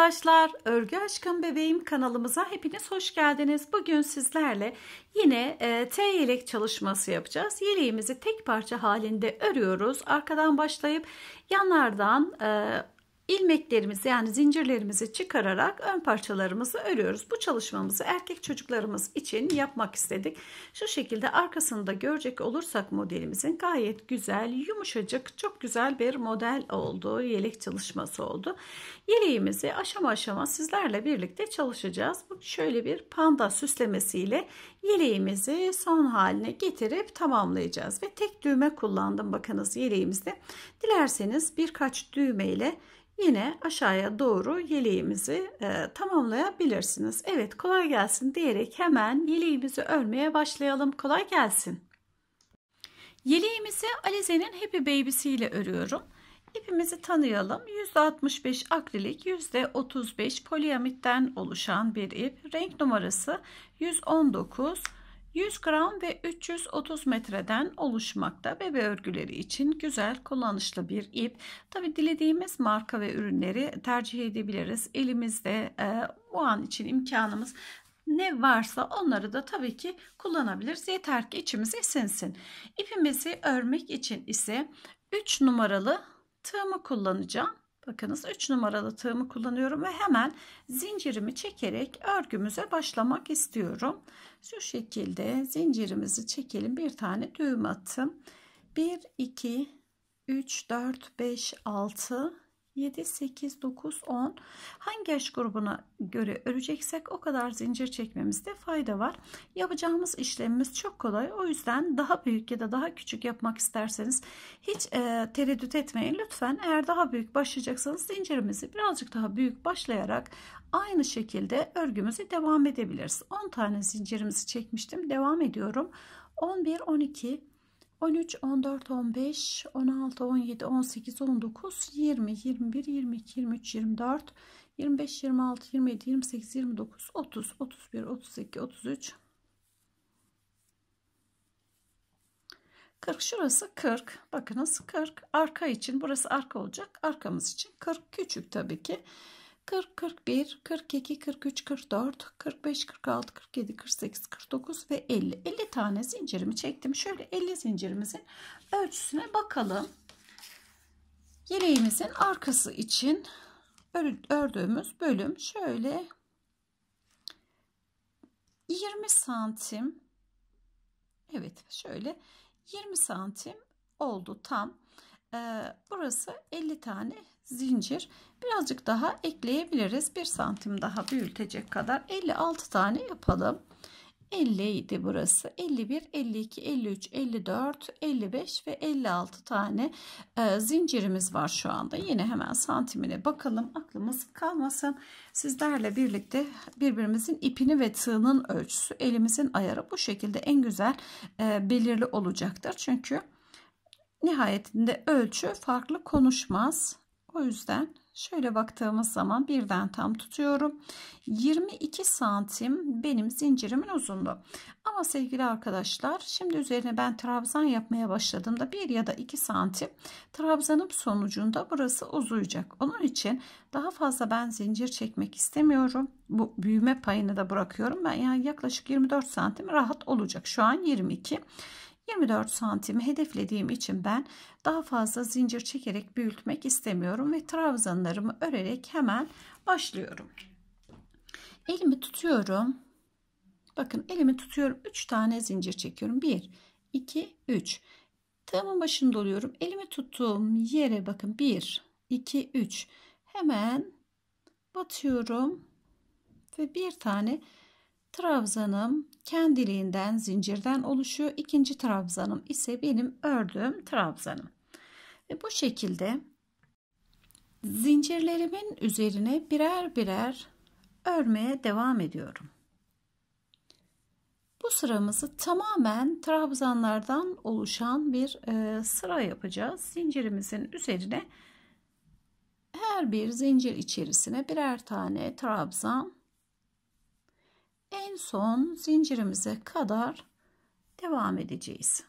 arkadaşlar, Örgü Aşkım Bebeğim kanalımıza hepiniz hoş geldiniz. Bugün sizlerle yine e, T yelek çalışması yapacağız. Yeleğimizi tek parça halinde örüyoruz. Arkadan başlayıp yanlardan e, ilmeklerimizi yani zincirlerimizi çıkararak ön parçalarımızı örüyoruz. Bu çalışmamızı erkek çocuklarımız için yapmak istedik. Şu şekilde arkasında görecek olursak modelimizin gayet güzel, yumuşacık, çok güzel bir model oldu. Yelek çalışması oldu. Yeleğimizi aşama aşama sizlerle birlikte çalışacağız. Bu Şöyle bir panda süslemesiyle yeleğimizi son haline getirip tamamlayacağız ve tek düğme kullandım bakınız yeleğimizde. Dilerseniz birkaç düğmeyle yine aşağıya doğru yeleğimizi e, tamamlayabilirsiniz. Evet kolay gelsin diyerek hemen yeleğimizi örmeye başlayalım. Kolay gelsin. Yeleğimizi Alize'nin Happy Baby'si ile örüyorum. İpimizi tanıyalım. %65 akrilik, %35 poliamitten oluşan bir ip. Renk numarası 119. 100 gram ve 330 metreden oluşmakta. Bebe örgüleri için güzel kullanışlı bir ip. Tabi dilediğimiz marka ve ürünleri tercih edebiliriz. Elimizde e, o an için imkanımız ne varsa onları da tabii ki kullanabiliriz. Yeter ki içimiz esinsin. İpimizi örmek için ise 3 numaralı tığımı kullanacağım. Bakınız 3 numaralı tığımı kullanıyorum ve hemen zincirimi çekerek örgümüze başlamak istiyorum. Şu şekilde zincirimizi çekelim. Bir tane düğüm attım. 1, 2, 3, 4, 5, 6, 7, 8, 9, 10 hangi yaş grubuna göre öreceksek o kadar zincir çekmemizde fayda var. Yapacağımız işlemimiz çok kolay. O yüzden daha büyük ya da daha küçük yapmak isterseniz hiç e, tereddüt etmeyin. Lütfen eğer daha büyük başlayacaksanız zincirimizi birazcık daha büyük başlayarak aynı şekilde örgümüzü devam edebiliriz. 10 tane zincirimizi çekmiştim. Devam ediyorum. 11, 12, 13, 14, 15, 16, 17, 18, 19, 20, 21, 22, 23, 24, 25, 26, 27, 28, 29, 30, 31, 32, 33. 40 şurası 40 bakınız 40 arka için burası arka olacak arkamız için 40 küçük tabii ki 40, 41, 42, 43, 44, 45, 46, 47, 48, 49 ve 50. 50 tane zincirimi çektim. Şöyle 50 zincirimizin ölçüsüne bakalım. Yeleğimizin arkası için ördüğümüz bölüm şöyle 20 santim Evet şöyle 20 santim oldu tam. Ee, burası 50 tane zincir birazcık daha ekleyebiliriz. bir santim daha büyütecek kadar 56 tane yapalım. 50 idi burası. 51, 52, 53, 54, 55 ve 56 tane e, zincirimiz var şu anda. Yine hemen santimine bakalım. Aklımız kalmasın. Sizlerle birlikte birbirimizin ipini ve tığının ölçüsü, elimizin ayarı bu şekilde en güzel e, belirli olacaktır. Çünkü nihayetinde ölçü farklı konuşmaz. O yüzden şöyle baktığımız zaman birden tam tutuyorum. 22 santim benim zincirimin uzunluğu. Ama sevgili arkadaşlar şimdi üzerine ben trabzan yapmaya başladığımda 1 ya da 2 santim trabzanım sonucunda burası uzayacak. Onun için daha fazla ben zincir çekmek istemiyorum. Bu büyüme payını da bırakıyorum. Ben yani yaklaşık 24 santim rahat olacak. Şu an 22. 24 santimi hedeflediğim için ben daha fazla zincir çekerek büyütmek istemiyorum ve trabzanlarımı örerek hemen başlıyorum. Elimi tutuyorum. Bakın elimi tutuyorum. 3 tane zincir çekiyorum. 1, 2, 3. Tığımın başında oluyorum. Elimi tuttuğum yere bakın 1, 2, 3. Hemen batıyorum ve bir tane Trabzanım kendiliğinden zincirden oluşuyor. İkinci trabzanım ise benim ördüğüm trabzanım. Ve bu şekilde zincirlerimin üzerine birer birer örmeye devam ediyorum. Bu sıramızı tamamen trabzanlardan oluşan bir e, sıra yapacağız. Zincirimizin üzerine her bir zincir içerisine birer tane trabzan en son zincirimize kadar devam edeceğiz.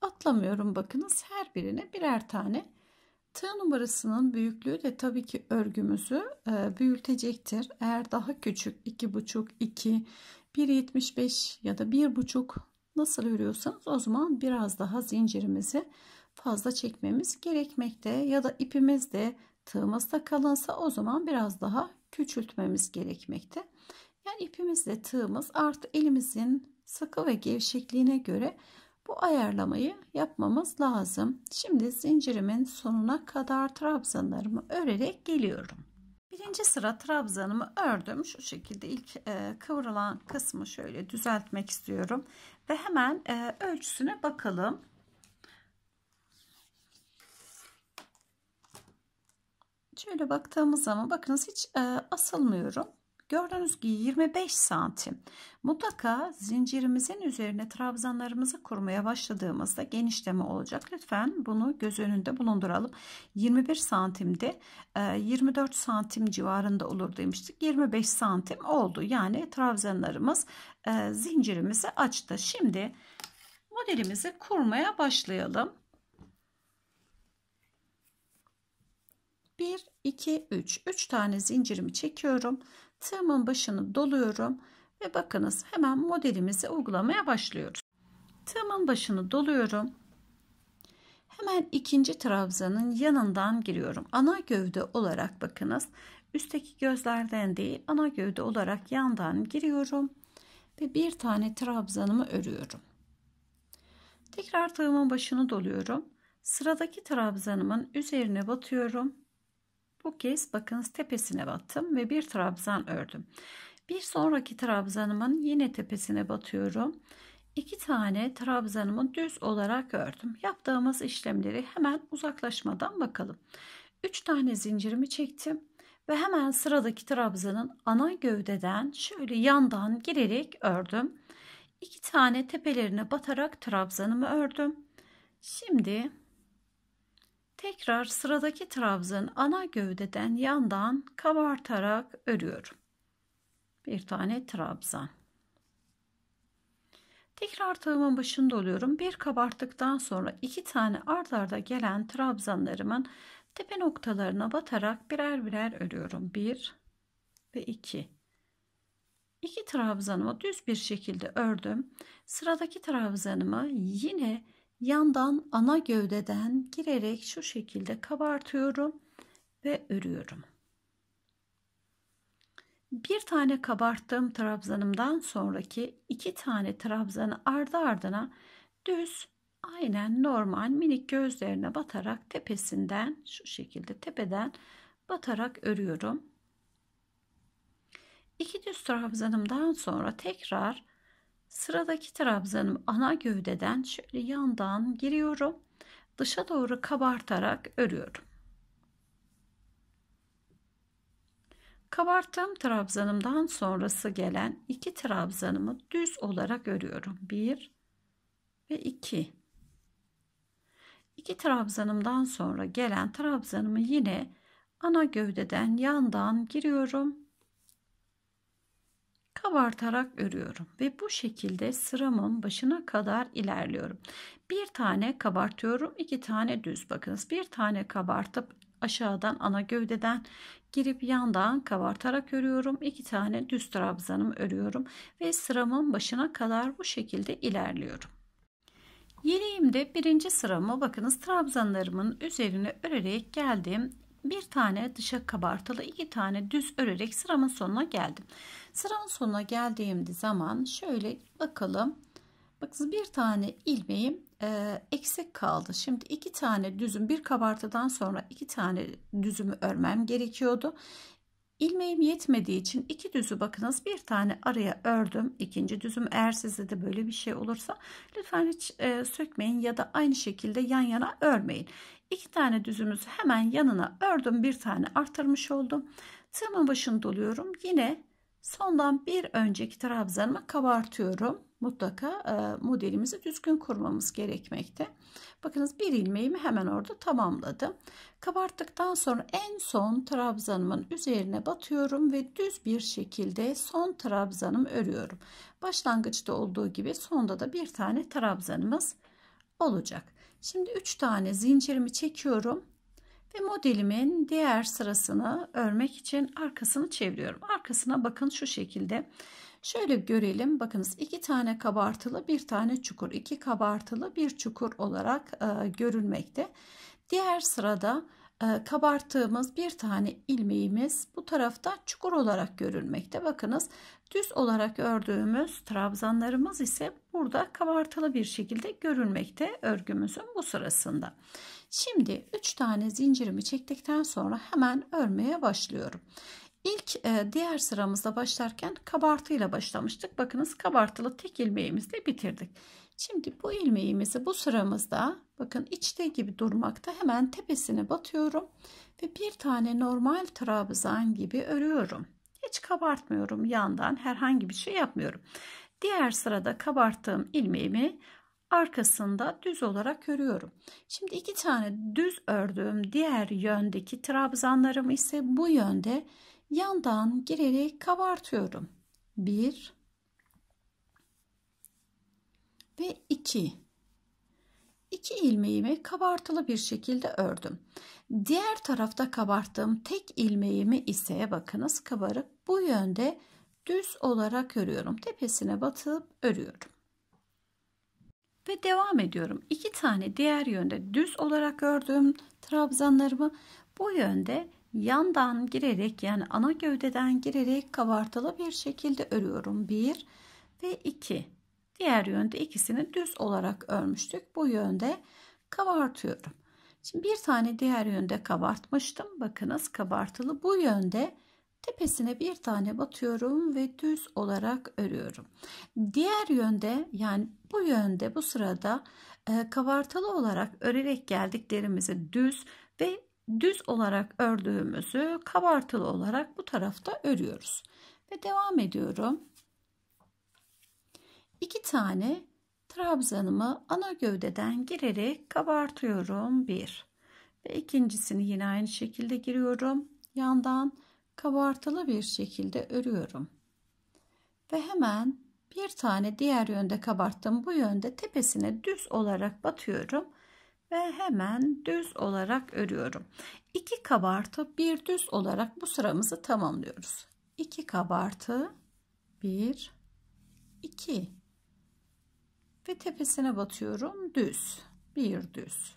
Atlamıyorum bakınız her birine birer tane tığ numarasının büyüklüğü de tabii ki örgümüzü e, büyütecektir. Eğer daha küçük 2,5, 2, 1,75 ya da 1,5 nasıl örüyorsanız o zaman biraz daha zincirimizi fazla çekmemiz gerekmekte ya da ipimiz de tığımız da kalınsa o zaman biraz daha küçültmemiz gerekmekte. Yani ipimiz de tığımız artı elimizin sıkı ve gevşekliğine göre bu ayarlamayı yapmamız lazım. Şimdi zincirimin sonuna kadar trabzanlarımı örerek geliyorum. Birinci sıra trabzanımı ördüm. Şu şekilde ilk e, kıvrılan kısmı şöyle düzeltmek istiyorum. Ve hemen e, ölçüsüne bakalım. Şöyle baktığımız zaman bakınız hiç e, asılmıyorum. Gördüğünüz gibi 25 santim. Mutlaka zincirimizin üzerine trabzanlarımızı kurmaya başladığımızda genişleme olacak. Lütfen bunu göz önünde bulunduralım. 21 santimde 24 santim civarında olur demiştik. 25 santim oldu. Yani trabzanlarımız e, zincirimizi açtı. Şimdi modelimizi kurmaya başlayalım. 1, 2, 3. 3 tane zincirimi çekiyorum. Tığımın başını doluyorum. Ve bakınız hemen modelimizi uygulamaya başlıyoruz. Tığımın başını doluyorum. Hemen ikinci trabzanın yanından giriyorum. Ana gövde olarak bakınız. Üstteki gözlerden değil ana gövde olarak yandan giriyorum. Ve bir tane trabzanımı örüyorum. Tekrar tığımın başını doluyorum. Sıradaki trabzanımın üzerine batıyorum bu kez bakınız tepesine battım ve bir trabzan ördüm. Bir sonraki trabzanımın yine tepesine batıyorum. İki tane trabzanımı düz olarak ördüm. Yaptığımız işlemleri hemen uzaklaşmadan bakalım. Üç tane zincirimi çektim ve hemen sıradaki trabzanın ana gövdeden şöyle yandan girerek ördüm. İki tane tepelerine batarak trabzanımı ördüm. Şimdi Tekrar sıradaki trabzın ana gövdeden yandan kabartarak örüyorum. Bir tane trabzan. Tekrar tığımın başında oluyorum. Bir kabarttıktan sonra iki tane ard arda gelen trabzanlarımın tepe noktalarına batarak birer birer örüyorum. Bir ve iki. İki trabzanımı düz bir şekilde ördüm. Sıradaki trabzanımı yine yandan ana gövdeden girerek şu şekilde kabartıyorum ve örüyorum. Bir tane kabarttığım trabzanımdan sonraki iki tane trabzanı ardı ardına düz aynen normal minik gözlerine batarak tepesinden şu şekilde tepeden batarak örüyorum. İki düz trabzanımdan sonra tekrar Sıradaki trabzanım ana gövdeden şöyle yandan giriyorum. Dışa doğru kabartarak örüyorum. Kabarttığım trabzanımdan sonrası gelen iki trabzanımı düz olarak örüyorum. Bir ve iki. İki trabzanımdan sonra gelen trabzanımı yine ana gövdeden yandan giriyorum abartarak örüyorum ve bu şekilde sıramın başına kadar ilerliyorum. Bir tane kabartıyorum, iki tane düz bakınız. Bir tane kabartıp aşağıdan ana gövdeden girip yandan kabartarak örüyorum. İki tane düz trabzanımı örüyorum ve sıramın başına kadar bu şekilde ilerliyorum. Yeleğimde birinci sırama bakınız trabzanlarımın üzerine örerek geldim bir tane dışa kabartılı iki tane düz örerek sıramın sonuna geldim. Sıramın sonuna geldiğimde zaman şöyle bakalım. Bakın bir tane ilmeğim e, eksik kaldı. Şimdi iki tane düzüm bir kabartıdan sonra iki tane düzümü örmem gerekiyordu. Ilmeğim yetmediği için iki düzü bakınız bir tane araya ördüm. ikinci düzüm eğer sizde de böyle bir şey olursa lütfen hiç e, sökmeyin ya da aynı şekilde yan yana örmeyin. İki tane düzümüzü hemen yanına ördüm. Bir tane artırmış oldum. Tığımın başını doluyorum. Yine sondan bir önceki trabzanımı kabartıyorum. Mutlaka e, modelimizi düzgün kurmamız gerekmekte. Bakınız bir ilmeğimi hemen orada tamamladım. Kabarttıktan sonra en son trabzanımın üzerine batıyorum ve düz bir şekilde son trabzanımı örüyorum. Başlangıçta olduğu gibi sonda da bir tane trabzanımız olacak. Şimdi 3 tane zincirimi çekiyorum ve modelimin diğer sırasını örmek için arkasını çeviriyorum. Arkasına bakın şu şekilde. Şöyle görelim. Bakınız iki tane kabartılı, bir tane çukur, iki kabartılı, bir çukur olarak e, görülmekte. Diğer sırada e, kabarttığımız bir tane ilmeğimiz bu tarafta çukur olarak görülmekte. Bakınız Düz olarak ördüğümüz trabzanlarımız ise burada kabartılı bir şekilde görülmekte örgümüzün bu sırasında. Şimdi 3 tane zincirimi çektikten sonra hemen örmeye başlıyorum. İlk e, diğer sıramızda başlarken kabartıyla başlamıştık. Bakınız kabartılı tek ilmeğimizle bitirdik. Şimdi bu ilmeğimizi bu sıramızda bakın içte gibi durmakta hemen tepesine batıyorum ve bir tane normal trabzan gibi örüyorum. Hiç kabartmıyorum yandan herhangi bir şey yapmıyorum. Diğer sırada kabarttığım ilmeğimi arkasında düz olarak örüyorum. Şimdi iki tane düz ördüğüm diğer yöndeki trabzanlarımı ise bu yönde yandan girerek kabartıyorum. 1 ve 2 iki ilmeğimi kabartılı bir şekilde ördüm. Diğer tarafta kabarttığım tek ilmeğimi ise bakınız kabarık bu yönde düz olarak örüyorum. Tepesine batıp örüyorum. Ve devam ediyorum. İki tane diğer yönde düz olarak ördüğüm trabzanlarımı bu yönde yandan girerek yani ana gövdeden girerek kabartılı bir şekilde örüyorum. 1 ve 2 Diğer yönde ikisini düz olarak örmüştük. Bu yönde kabartıyorum. Şimdi bir tane diğer yönde kabartmıştım. Bakınız kabartılı. Bu yönde tepesine bir tane batıyorum ve düz olarak örüyorum. Diğer yönde yani bu yönde bu sırada e, kabartılı olarak örerek geldiklerimizi düz ve düz olarak ördüğümüzü kabartılı olarak bu tarafta örüyoruz. Ve devam ediyorum. 2 tane trabzanımı ana gövdeden girerek kabartıyorum. 1 ve ikincisini yine aynı şekilde giriyorum. Yandan kabartılı bir şekilde örüyorum. Ve hemen bir tane diğer yönde kabarttım. Bu yönde tepesine düz olarak batıyorum ve hemen düz olarak örüyorum. 2 kabartı bir düz olarak bu sıramızı tamamlıyoruz. 2 kabartı 1 2 ve tepesine batıyorum düz bir düz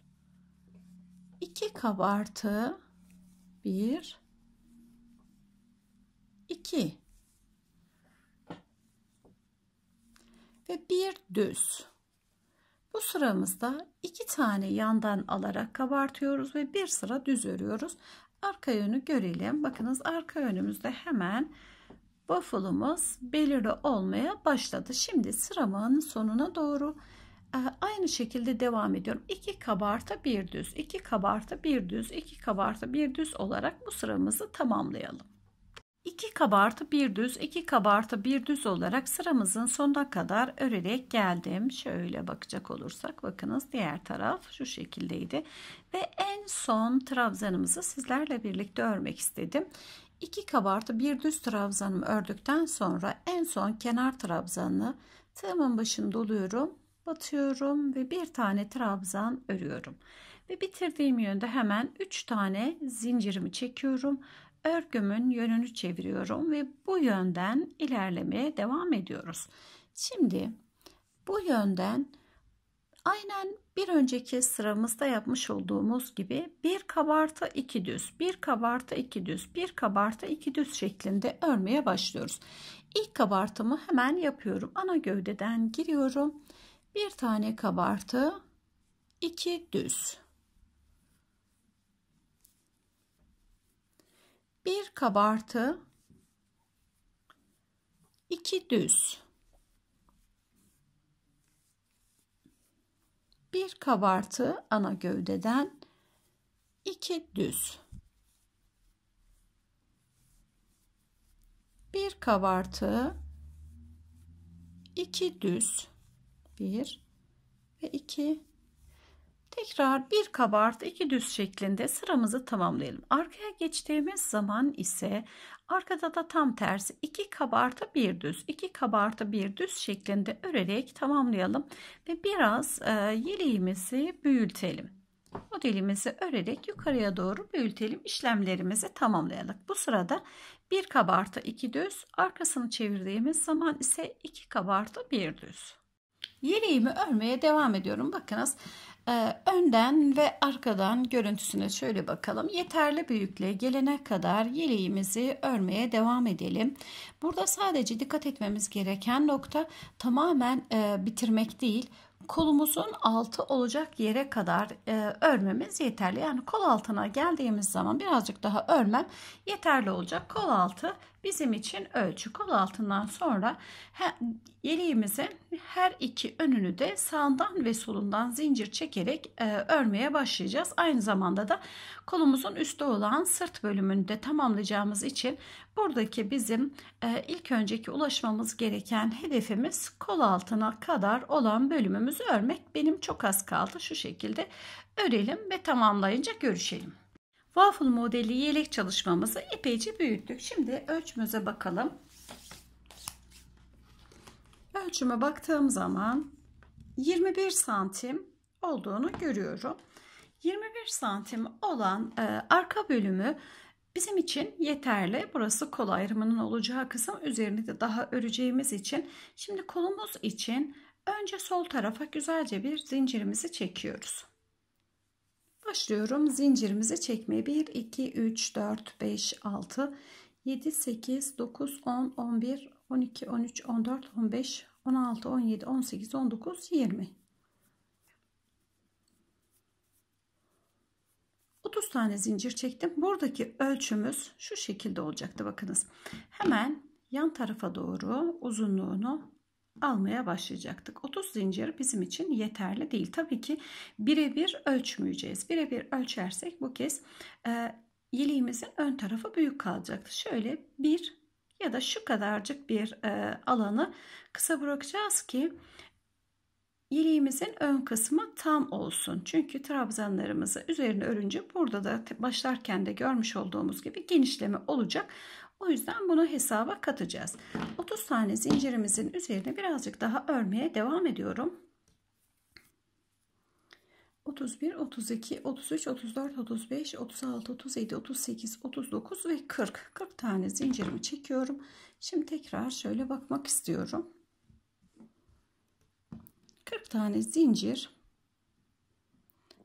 iki kabartı bir iki ve bir düz bu sıramızda iki tane yandan alarak kabartıyoruz ve bir sıra düz örüyoruz arka yönü görelim bakınız arka yönümüzde hemen waffle'ımız belirli olmaya başladı. Şimdi sıramın sonuna doğru e, aynı şekilde devam ediyorum. 2 kabarta bir düz, 2 kabarta bir düz, 2 kabarta bir düz olarak bu sıramızı tamamlayalım. 2 kabartı bir düz, 2 kabartı bir düz olarak sıramızın sonuna kadar örerek geldim. Şöyle bakacak olursak bakınız diğer taraf şu şekildeydi. Ve en son trabzanımızı sizlerle birlikte örmek istedim. 2 kabartı bir düz trabzanımı ördükten sonra en son kenar trabzanını tığımın başını doluyorum batıyorum ve bir tane trabzan örüyorum ve bitirdiğim yönde hemen 3 tane zincirimi çekiyorum örgümün yönünü çeviriyorum ve bu yönden ilerlemeye devam ediyoruz şimdi bu yönden Aynen bir önceki sıramızda yapmış olduğumuz gibi bir kabarta iki düz, bir kabarta iki düz, bir kabarta iki düz şeklinde örmeye başlıyoruz. İlk kabartımı hemen yapıyorum. Ana gövdeden giriyorum. Bir tane kabartı, iki düz. Bir kabartı, iki düz. kabartı ana gövdeden, iki düz. Bir kabartı, iki düz. Bir ve iki Tekrar bir kabart iki düz şeklinde sıramızı tamamlayalım. Arkaya geçtiğimiz zaman ise Arkada da tam tersi 2 kabartı bir düz 2 kabartı bir düz şeklinde örerek tamamlayalım ve biraz e, yeleğimizi büyütelim. Modelimizi örerek yukarıya doğru büyütelim işlemlerimizi tamamlayalım. Bu sırada bir kabartı iki düz arkasını çevirdiğimiz zaman ise iki kabartı bir düz. Yeleğimi örmeye devam ediyorum. Bakınız e, önden ve arkadan görüntüsüne şöyle bakalım. Yeterli büyüklüğe gelene kadar yeleğimizi örmeye devam edelim. Burada sadece dikkat etmemiz gereken nokta tamamen e, bitirmek değil kolumuzun altı olacak yere kadar e, örmemiz yeterli. Yani kol altına geldiğimiz zaman birazcık daha örmem yeterli olacak. Kol altı bizim için ölçü. Kol altından sonra her, her iki önünü de sağdan ve solundan zincir çekerek e, örmeye başlayacağız. Aynı zamanda da kolumuzun üstte olan sırt bölümünü de tamamlayacağımız için buradaki bizim e, ilk önceki ulaşmamız gereken hedefimiz kol altına kadar olan bölümümüzü örmek. Benim çok az kaldı. Şu şekilde örelim ve tamamlayınca görüşelim. Waffle modeli yelek çalışmamızı epeyce büyüttük. Şimdi ölçümüze bakalım. Ölçüme baktığım zaman 21 santim olduğunu görüyorum. 21 santim olan e, arka bölümü bizim için yeterli. Burası kol ayrımının olacağı kısım. Üzerini de daha öreceğimiz için. Şimdi kolumuz için önce sol tarafa güzelce bir zincirimizi çekiyoruz. Başlıyorum. Zincirimizi çekmeye 1, 2, 3, 4, 5, 6, 7, 8, 9, 10, 11, 12, 13, 14, 15, 16, 17, 18, 19, 20. 30 tane zincir çektim. Buradaki ölçümüz şu şekilde olacaktı. Bakınız. Hemen yan tarafa doğru uzunluğunu almaya başlayacaktık. 30 zincir bizim için yeterli değil. Tabii ki birebir ölçmeyeceğiz. Birebir ölçersek bu kez e, yeleğimizin ön tarafı büyük kalacaktı. Şöyle bir ya da şu kadarcık bir e, alanı kısa bırakacağız ki yeleğimizin ön kısmı tam olsun. Çünkü trabzanlarımızı üzerine örünce burada da başlarken de görmüş olduğumuz gibi genişleme olacak. O yüzden bunu hesaba katacağız. 30 tane zincirimizin üzerine birazcık daha örmeye devam ediyorum. 31, 32, 33, 34, 35, 36, 37, 38, 39 ve 40. 40 tane zincirimi çekiyorum. Şimdi tekrar şöyle bakmak istiyorum. 40 tane zincir.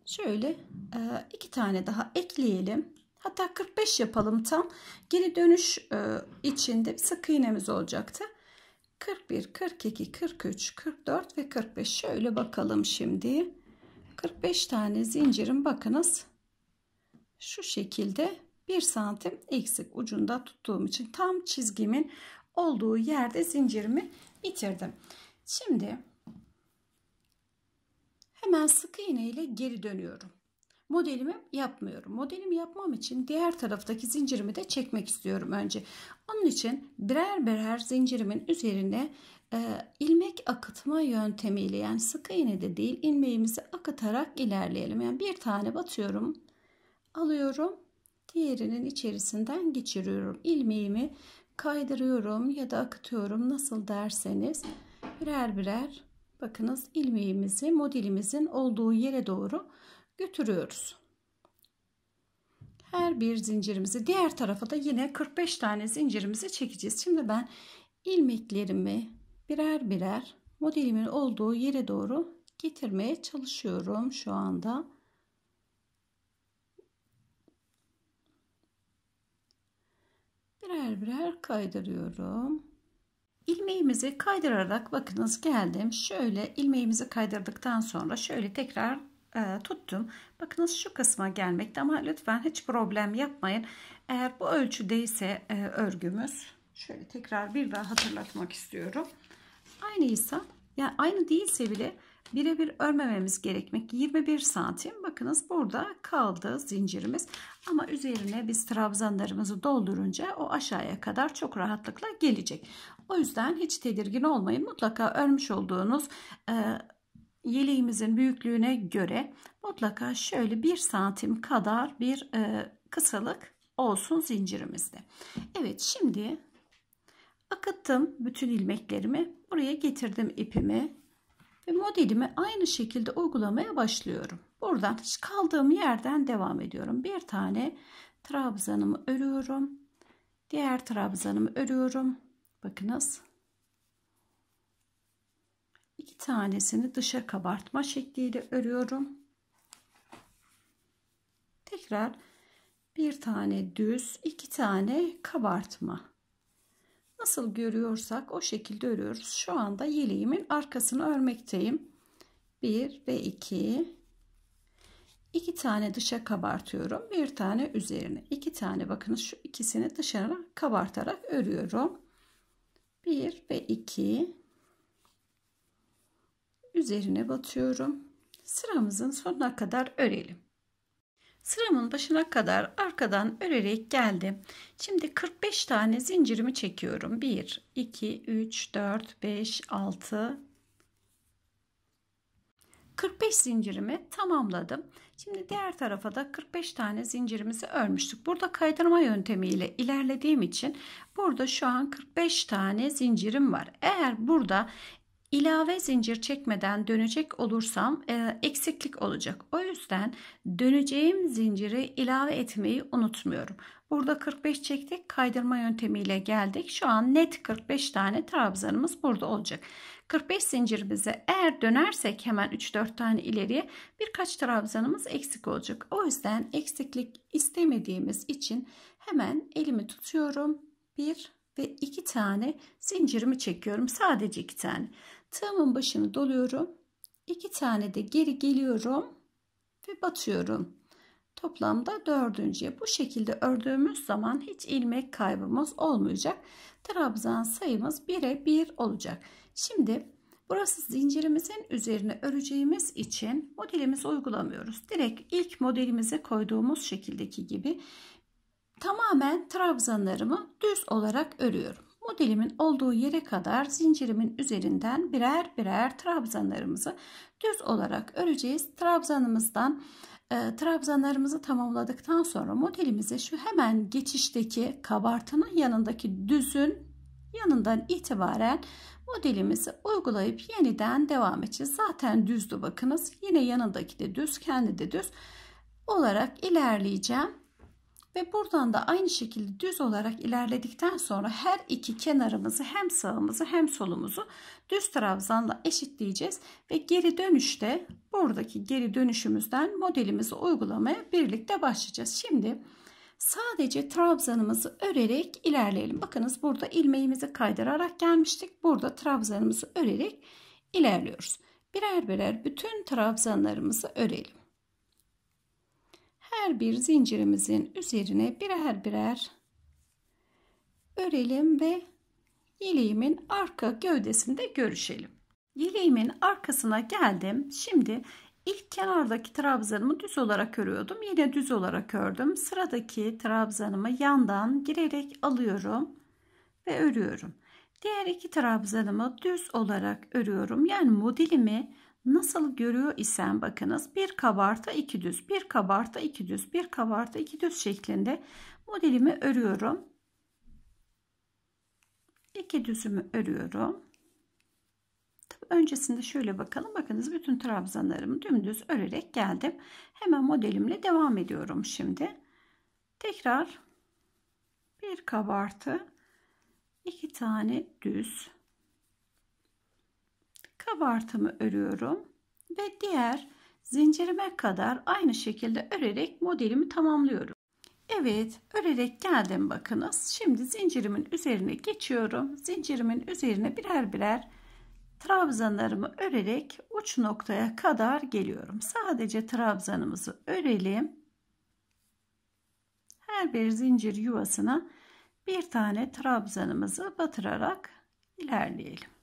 Şöyle e, iki tane daha ekleyelim. Hatta 45 yapalım tam. Geri dönüş e, içinde bir sık iğnemiz olacaktı. 41, 42, 43, 44 ve 45. Şöyle bakalım şimdi. 45 tane zincirim bakınız. Şu şekilde 1 santim eksik ucunda tuttuğum için tam çizgimin olduğu yerde zincirimi bitirdim. Şimdi hemen sık iğne ile geri dönüyorum modelimi yapmıyorum. Modelimi yapmam için diğer taraftaki zincirimi de çekmek istiyorum önce. Onun için birer birer zincirimin üzerine e, ilmek akıtma yöntemiyle yani sık iğne de değil ilmeğimizi akıtarak ilerleyelim. Yani bir tane batıyorum, alıyorum, diğerinin içerisinden geçiriyorum. ilmeğimi kaydırıyorum ya da akıtıyorum nasıl derseniz birer birer bakınız ilmeğimizi modelimizin olduğu yere doğru götürüyoruz. Her bir zincirimizi diğer tarafa da yine 45 tane zincirimizi çekeceğiz. Şimdi ben ilmeklerimi birer birer modelimin olduğu yere doğru getirmeye çalışıyorum şu anda. Birer birer kaydırıyorum. İlmeğimizi kaydırarak bakınız geldim. Şöyle ilmeğimizi kaydırdıktan sonra şöyle tekrar e, tuttum. Bakınız şu kısma gelmekte ama lütfen hiç problem yapmayın. Eğer bu ölçüdeyse e, örgümüz şöyle tekrar bir daha hatırlatmak istiyorum. Aynıysa yani aynı değilse bile birebir örmememiz gerekmek 21 santim bakınız burada kaldı zincirimiz ama üzerine biz trabzanlarımızı doldurunca o aşağıya kadar çok rahatlıkla gelecek o yüzden hiç tedirgin olmayın mutlaka örmüş olduğunuz e, yeleğimizin büyüklüğüne göre mutlaka şöyle bir santim kadar bir e, kısalık olsun zincirimizde. Evet şimdi akıttım bütün ilmeklerimi buraya getirdim ipimi ve modelimi aynı şekilde uygulamaya başlıyorum. Buradan kaldığım yerden devam ediyorum. Bir tane trabzanımı örüyorum. Diğer trabzanımı örüyorum. Bakınız iki tanesini dışa kabartma şekliyle örüyorum. Tekrar bir tane düz, iki tane kabartma. Nasıl görüyorsak o şekilde örüyoruz. Şu anda yeleğimin arkasını örmekteyim. 1 ve 2 2 tane dışa kabartıyorum. Bir tane üzerine. 2 tane bakınız şu ikisini dışarı kabartarak örüyorum. 1 ve 2 üzerine batıyorum. Sıramızın sonuna kadar örelim. Sıramın başına kadar arkadan örerek geldim. Şimdi 45 tane zincirimi çekiyorum. 1, 2, 3, 4, 5, 6, 45 zincirimi tamamladım. Şimdi diğer tarafa da 45 tane zincirimizi örmüştük. Burada kaydırma yöntemiyle ilerlediğim için burada şu an 45 tane zincirim var. Eğer burada ilave zincir çekmeden dönecek olursam e, eksiklik olacak. O yüzden döneceğim zinciri ilave etmeyi unutmuyorum. Burada 45 çektik. Kaydırma yöntemiyle geldik. Şu an net 45 tane trabzanımız burada olacak. 45 zincirimize eğer dönersek hemen 3-4 tane ileriye birkaç trabzanımız eksik olacak. O yüzden eksiklik istemediğimiz için hemen elimi tutuyorum. 1 ve 2 tane zincirimi çekiyorum. Sadece 2 tane. Tığımın başını doluyorum. iki tane de geri geliyorum ve batıyorum. Toplamda dördüncüye bu şekilde ördüğümüz zaman hiç ilmek kaybımız olmayacak. Trabzan sayımız 1'e 1 olacak. Şimdi burası zincirimizin üzerine öreceğimiz için modelimizi uygulamıyoruz. Direkt ilk modelimize koyduğumuz şekildeki gibi tamamen trabzanlarımı düz olarak örüyorum modelimin olduğu yere kadar zincirimin üzerinden birer birer trabzanlarımızı düz olarak öreceğiz. Trabzanımızdan e, trabzanlarımızı tamamladıktan sonra modelimize şu hemen geçişteki kabartının yanındaki düzün yanından itibaren modelimizi uygulayıp yeniden devam edeceğiz. Zaten düzdü bakınız. Yine yanındaki de düz, kendi de düz olarak ilerleyeceğim. Ve buradan da aynı şekilde düz olarak ilerledikten sonra her iki kenarımızı hem sağımızı hem solumuzu düz trabzanla eşitleyeceğiz. Ve geri dönüşte buradaki geri dönüşümüzden modelimizi uygulamaya birlikte başlayacağız. Şimdi sadece trabzanımızı örerek ilerleyelim. Bakınız burada ilmeğimizi kaydırarak gelmiştik. Burada trabzanımızı örerek ilerliyoruz. Birer birer bütün trabzanlarımızı örelim her bir zincirimizin üzerine birer birer örelim ve yeleğimin arka gövdesinde görüşelim. Yeleğimin arkasına geldim. Şimdi ilk kenardaki trabzanımı düz olarak örüyordum. Yine düz olarak ördüm. Sıradaki trabzanımı yandan girerek alıyorum ve örüyorum. Diğer iki trabzanımı düz olarak örüyorum. Yani modelimi nasıl görüyor isem bakınız bir kabarta iki düz bir kabarta iki düz bir kabarta iki düz şeklinde modelimi örüyorum iki düzümü örüyorum Tabii öncesinde şöyle bakalım bakınız bütün trabzanlarımı dümdüz örerek geldim hemen modelimle devam ediyorum şimdi tekrar bir kabartı iki tane düz abartımı örüyorum ve diğer zincirime kadar aynı şekilde örerek modelimi tamamlıyorum. Evet örerek geldim bakınız. Şimdi zincirimin üzerine geçiyorum. Zincirimin üzerine birer birer trabzanlarımı örerek uç noktaya kadar geliyorum. Sadece trabzanımızı örelim. Her bir zincir yuvasına bir tane trabzanımızı batırarak ilerleyelim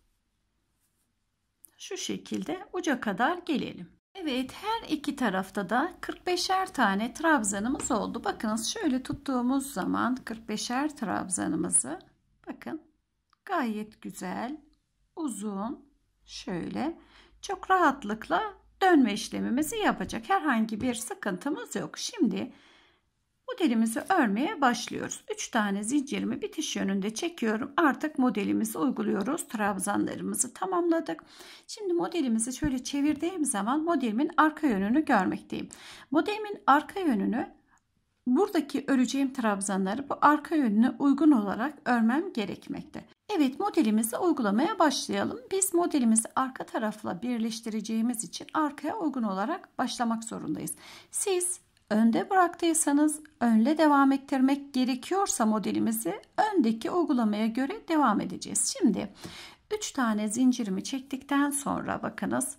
şu şekilde uca kadar gelelim. Evet her iki tarafta da 45'er tane trabzanımız oldu. Bakınız şöyle tuttuğumuz zaman 45'er trabzanımızı bakın gayet güzel uzun şöyle çok rahatlıkla dönme işlemimizi yapacak. Herhangi bir sıkıntımız yok. Şimdi Modelimizi örmeye başlıyoruz. 3 tane zincirimi bitiş yönünde çekiyorum. Artık modelimizi uyguluyoruz. Trabzanlarımızı tamamladık. Şimdi modelimizi şöyle çevirdiğim zaman modelimin arka yönünü görmekteyim. Modelimin arka yönünü buradaki öreceğim trabzanları bu arka yönüne uygun olarak örmem gerekmekte. Evet modelimizi uygulamaya başlayalım. Biz modelimizi arka tarafla birleştireceğimiz için arkaya uygun olarak başlamak zorundayız. Siz önde bıraktıysanız önle devam ettirmek gerekiyorsa modelimizi öndeki uygulamaya göre devam edeceğiz. Şimdi 3 tane zincirimi çektikten sonra bakınız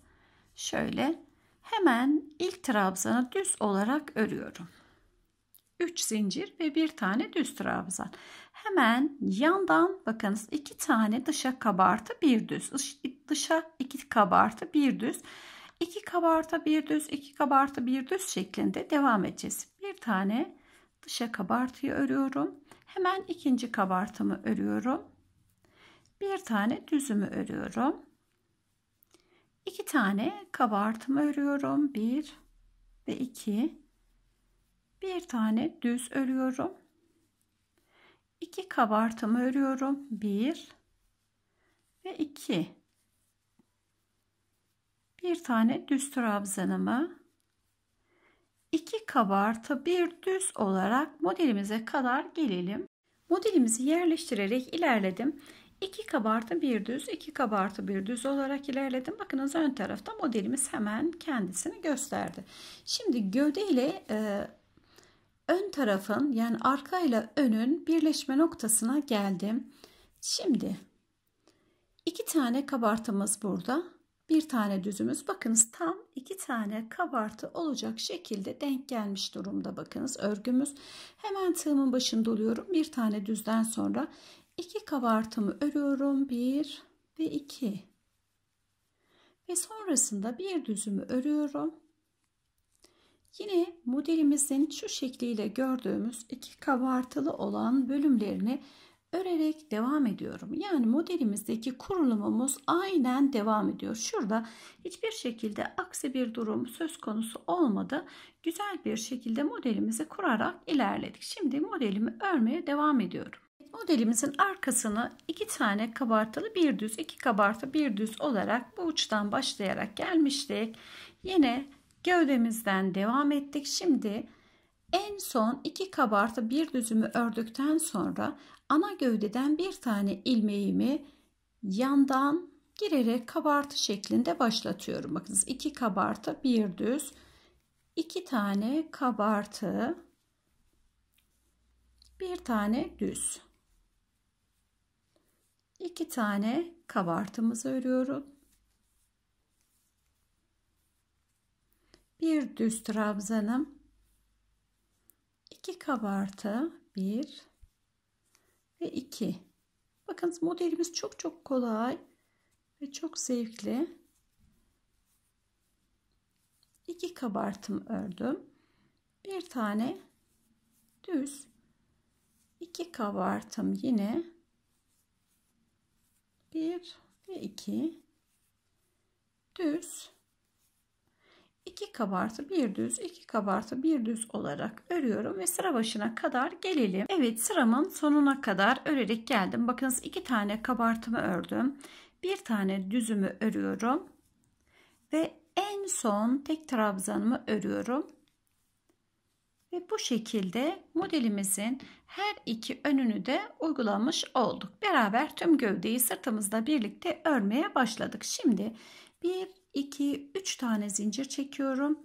şöyle hemen ilk trabzanı düz olarak örüyorum. 3 zincir ve bir tane düz trabzan. Hemen yandan bakınız iki tane dışa kabartı bir düz. Dışa iki kabartı bir düz. 2 kabarta bir düz 2 kabarta bir düz şeklinde devam edeceğiz. Bir tane dışa kabartıyı örüyorum. Hemen ikinci kabartımı örüyorum. Bir tane düzümü örüyorum. İki tane kabartımı örüyorum. Bir ve iki. Bir tane düz örüyorum. İki kabartımı örüyorum. Bir ve iki bir tane düz trabzanımı iki kabartı bir düz olarak modelimize kadar gelelim. Modelimizi yerleştirerek ilerledim. İki kabartı bir düz, iki kabartı bir düz olarak ilerledim. Bakınız ön tarafta modelimiz hemen kendisini gösterdi. Şimdi gövde ile e, ön tarafın yani arka ile önün birleşme noktasına geldim. Şimdi iki tane kabartımız burada bir tane düzümüz. Bakınız tam iki tane kabartı olacak şekilde denk gelmiş durumda. Bakınız örgümüz. Hemen tığımın başında oluyorum. Bir tane düzden sonra iki kabartımı örüyorum. Bir ve iki. Ve sonrasında bir düzümü örüyorum. Yine modelimizin şu şekliyle gördüğümüz iki kabartılı olan bölümlerini örerek devam ediyorum. Yani modelimizdeki kurulumumuz aynen devam ediyor. Şurada hiçbir şekilde aksi bir durum söz konusu olmadı. Güzel bir şekilde modelimizi kurarak ilerledik. Şimdi modelimi örmeye devam ediyorum. Modelimizin arkasını iki tane kabartılı bir düz, iki kabartı bir düz olarak bu uçtan başlayarak gelmiştik. Yine gövdemizden devam ettik. Şimdi en son iki kabartı bir düzümü ördükten sonra Ana gövdeden bir tane ilmeğimi yandan girerek kabartı şeklinde başlatıyorum. Bakınız iki kabartı bir düz. iki tane kabartı bir tane düz. iki tane kabartımızı örüyoruz. Bir düz trabzanım. iki kabartı bir ve 2. Bakın modelimiz çok çok kolay ve çok zevkli. 2 kabartım ördüm. Bir tane düz 2 kabartım yine 1 ve 2 düz 2 kabartı bir düz 2 kabartı bir düz olarak örüyorum ve sıra başına kadar gelelim. Evet sıramın sonuna kadar örerek geldim. Bakınız iki tane kabartımı ördüm. Bir tane düzümü örüyorum. Ve en son tek trabzanımı örüyorum. Ve bu şekilde modelimizin her iki önünü de uygulamış olduk. Beraber tüm gövdeyi sırtımızda birlikte örmeye başladık. Şimdi bir 2, 3 tane zincir çekiyorum.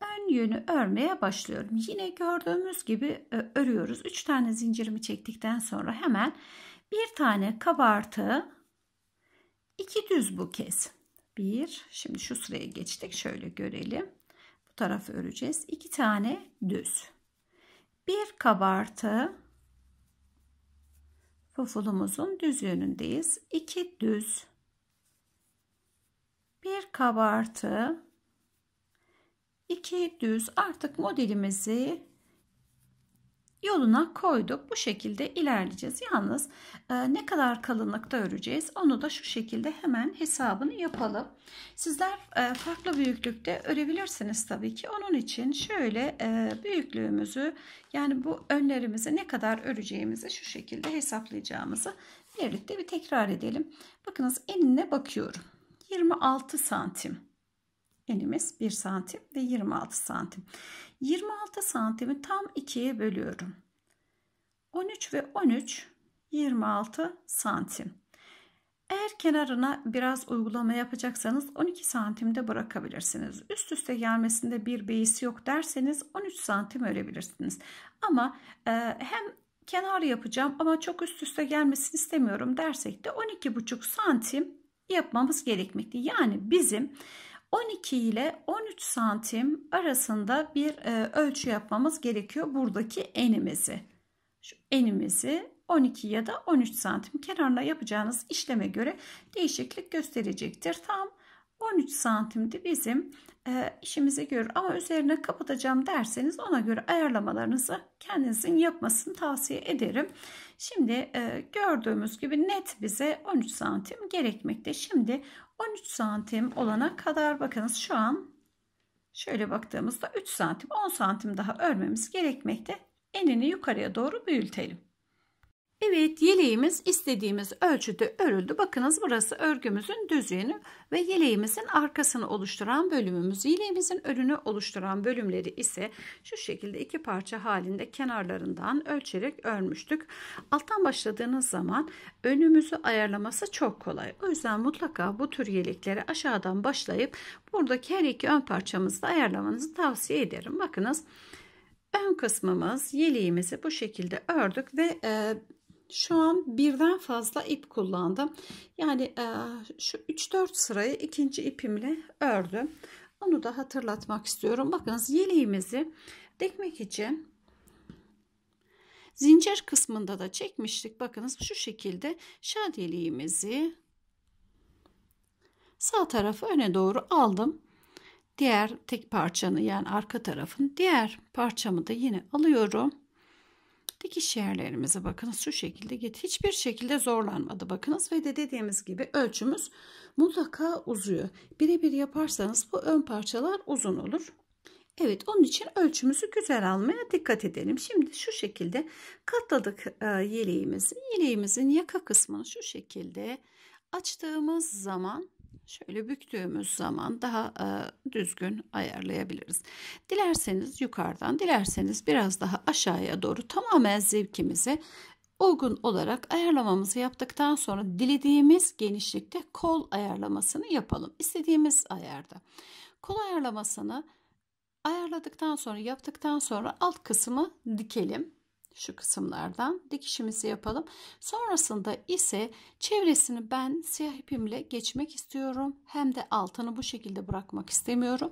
Ön yönü örmeye başlıyorum. Yine gördüğümüz gibi e, örüyoruz. 3 tane zincirimi çektikten sonra hemen bir tane kabartı, iki düz bu kez. Bir, şimdi şu sıraya geçtik. Şöyle görelim. Bu tarafı öreceğiz. İki tane düz. Bir kabartı, pufulumuzun düz yönündeyiz. İki düz bir kabartı, iki düz artık modelimizi yoluna koyduk. Bu şekilde ilerleyeceğiz. Yalnız e, ne kadar kalınlıkta öreceğiz onu da şu şekilde hemen hesabını yapalım. Sizler e, farklı büyüklükte örebilirsiniz tabii ki. Onun için şöyle e, büyüklüğümüzü yani bu önlerimizi ne kadar öreceğimizi şu şekilde hesaplayacağımızı birlikte bir tekrar edelim. Bakınız enine bakıyorum. 26 santim. Enimiz 1 santim ve 26 santim. 26 santimi tam ikiye bölüyorum. 13 ve 13 26 santim. Eğer kenarına biraz uygulama yapacaksanız 12 santimde bırakabilirsiniz. Üst üste gelmesinde bir beysi yok derseniz 13 santim örebilirsiniz. Ama e, hem kenar yapacağım ama çok üst üste gelmesini istemiyorum dersek de 12,5 santim yapmamız gerekmekte. Yani bizim 12 ile 13 santim arasında bir e, ölçü yapmamız gerekiyor buradaki enimizi. Şu enimizi 12 ya da 13 santim kenarına yapacağınız işleme göre değişiklik gösterecektir. Tam 13 santimde bizim e, işimizi görür ama üzerine kapatacağım derseniz ona göre ayarlamalarınızı kendinizin yapmasını tavsiye ederim. Şimdi e, gördüğümüz gibi net bize 13 santim gerekmekte. Şimdi 13 santim olana kadar bakınız şu an şöyle baktığımızda 3 santim 10 santim daha örmemiz gerekmekte. Enini yukarıya doğru büyütelim. Evet yeleğimiz istediğimiz ölçüde örüldü. Bakınız burası örgümüzün düz yönü ve yeleğimizin arkasını oluşturan bölümümüz. Yeleğimizin önünü oluşturan bölümleri ise şu şekilde iki parça halinde kenarlarından ölçerek örmüştük. Alttan başladığınız zaman önümüzü ayarlaması çok kolay. O yüzden mutlaka bu tür yelekleri aşağıdan başlayıp buradaki her iki ön parçamızda ayarlamanızı tavsiye ederim. Bakınız ön kısmımız yeleğimizi bu şekilde ördük ve e, şu an birden fazla ip kullandım. Yani e, şu 3-4 sırayı ikinci ipimle ördüm. Onu da hatırlatmak istiyorum. Bakınız yeleğimizi dikmek için zincir kısmında da çekmiştik. Bakınız şu şekilde şad yeleğimizi sağ tarafı öne doğru aldım. Diğer tek parçanı yani arka tarafın diğer parçamı da yine alıyorum. Dikiş yerlerimize bakınız şu şekilde git. Hiçbir şekilde zorlanmadı bakınız ve de dediğimiz gibi ölçümüz mutlaka uzuyor. Birebir yaparsanız bu ön parçalar uzun olur. Evet onun için ölçümüzü güzel almaya dikkat edelim. Şimdi şu şekilde katladık e, yeleğimizi. Yeleğimizin yaka kısmını şu şekilde açtığımız zaman şöyle büktüğümüz zaman daha e, düzgün ayarlayabiliriz. Dilerseniz yukarıdan, dilerseniz biraz daha aşağıya doğru tamamen zevkimize uygun olarak ayarlamamızı yaptıktan sonra dilediğimiz genişlikte kol ayarlamasını yapalım. İstediğimiz ayarda. Kol ayarlamasını ayarladıktan sonra yaptıktan sonra alt kısmı dikelim şu kısımlardan dikişimizi yapalım. Sonrasında ise çevresini ben siyah ipimle geçmek istiyorum. Hem de altını bu şekilde bırakmak istemiyorum.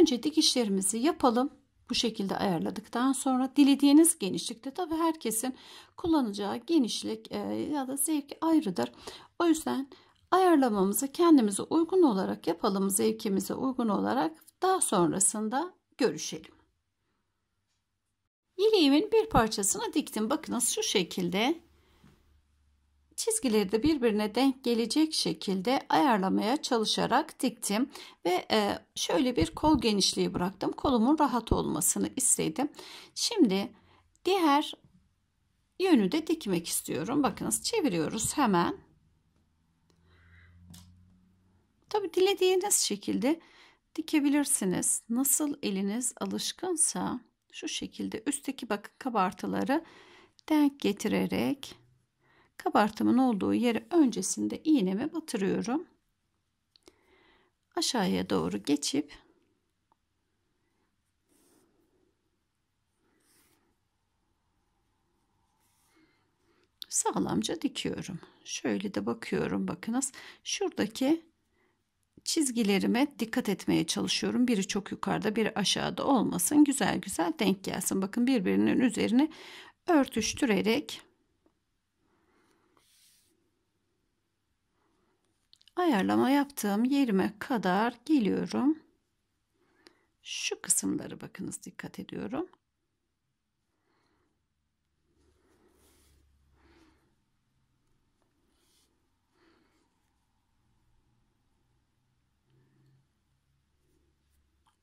Önce dikişlerimizi yapalım. Bu şekilde ayarladıktan sonra dilediğiniz genişlikte tabi herkesin kullanacağı genişlik e, ya da zevki ayrıdır. O yüzden ayarlamamızı kendimize uygun olarak yapalım zevkimize uygun olarak daha sonrasında görüşelim. İleğimin bir parçasına diktim. Bakınız şu şekilde çizgileri de birbirine denk gelecek şekilde ayarlamaya çalışarak diktim ve e, şöyle bir kol genişliği bıraktım kolumun rahat olmasını istedim şimdi diğer yönü de dikmek istiyorum bakınız çeviriyoruz hemen tabi dilediğiniz şekilde dikebilirsiniz nasıl eliniz alışkınsa şu şekilde üstteki bakın kabartıları denk getirerek kabartımın olduğu yere öncesinde iğneme batırıyorum. Aşağıya doğru geçip sağlamca dikiyorum. Şöyle de bakıyorum bakınız. Şuradaki çizgilerime dikkat etmeye çalışıyorum. Biri çok yukarıda, biri aşağıda olmasın. Güzel güzel denk gelsin. Bakın birbirinin üzerine örtüştürerek ayarlama yaptığım yerime kadar geliyorum. Şu kısımları bakınız dikkat ediyorum.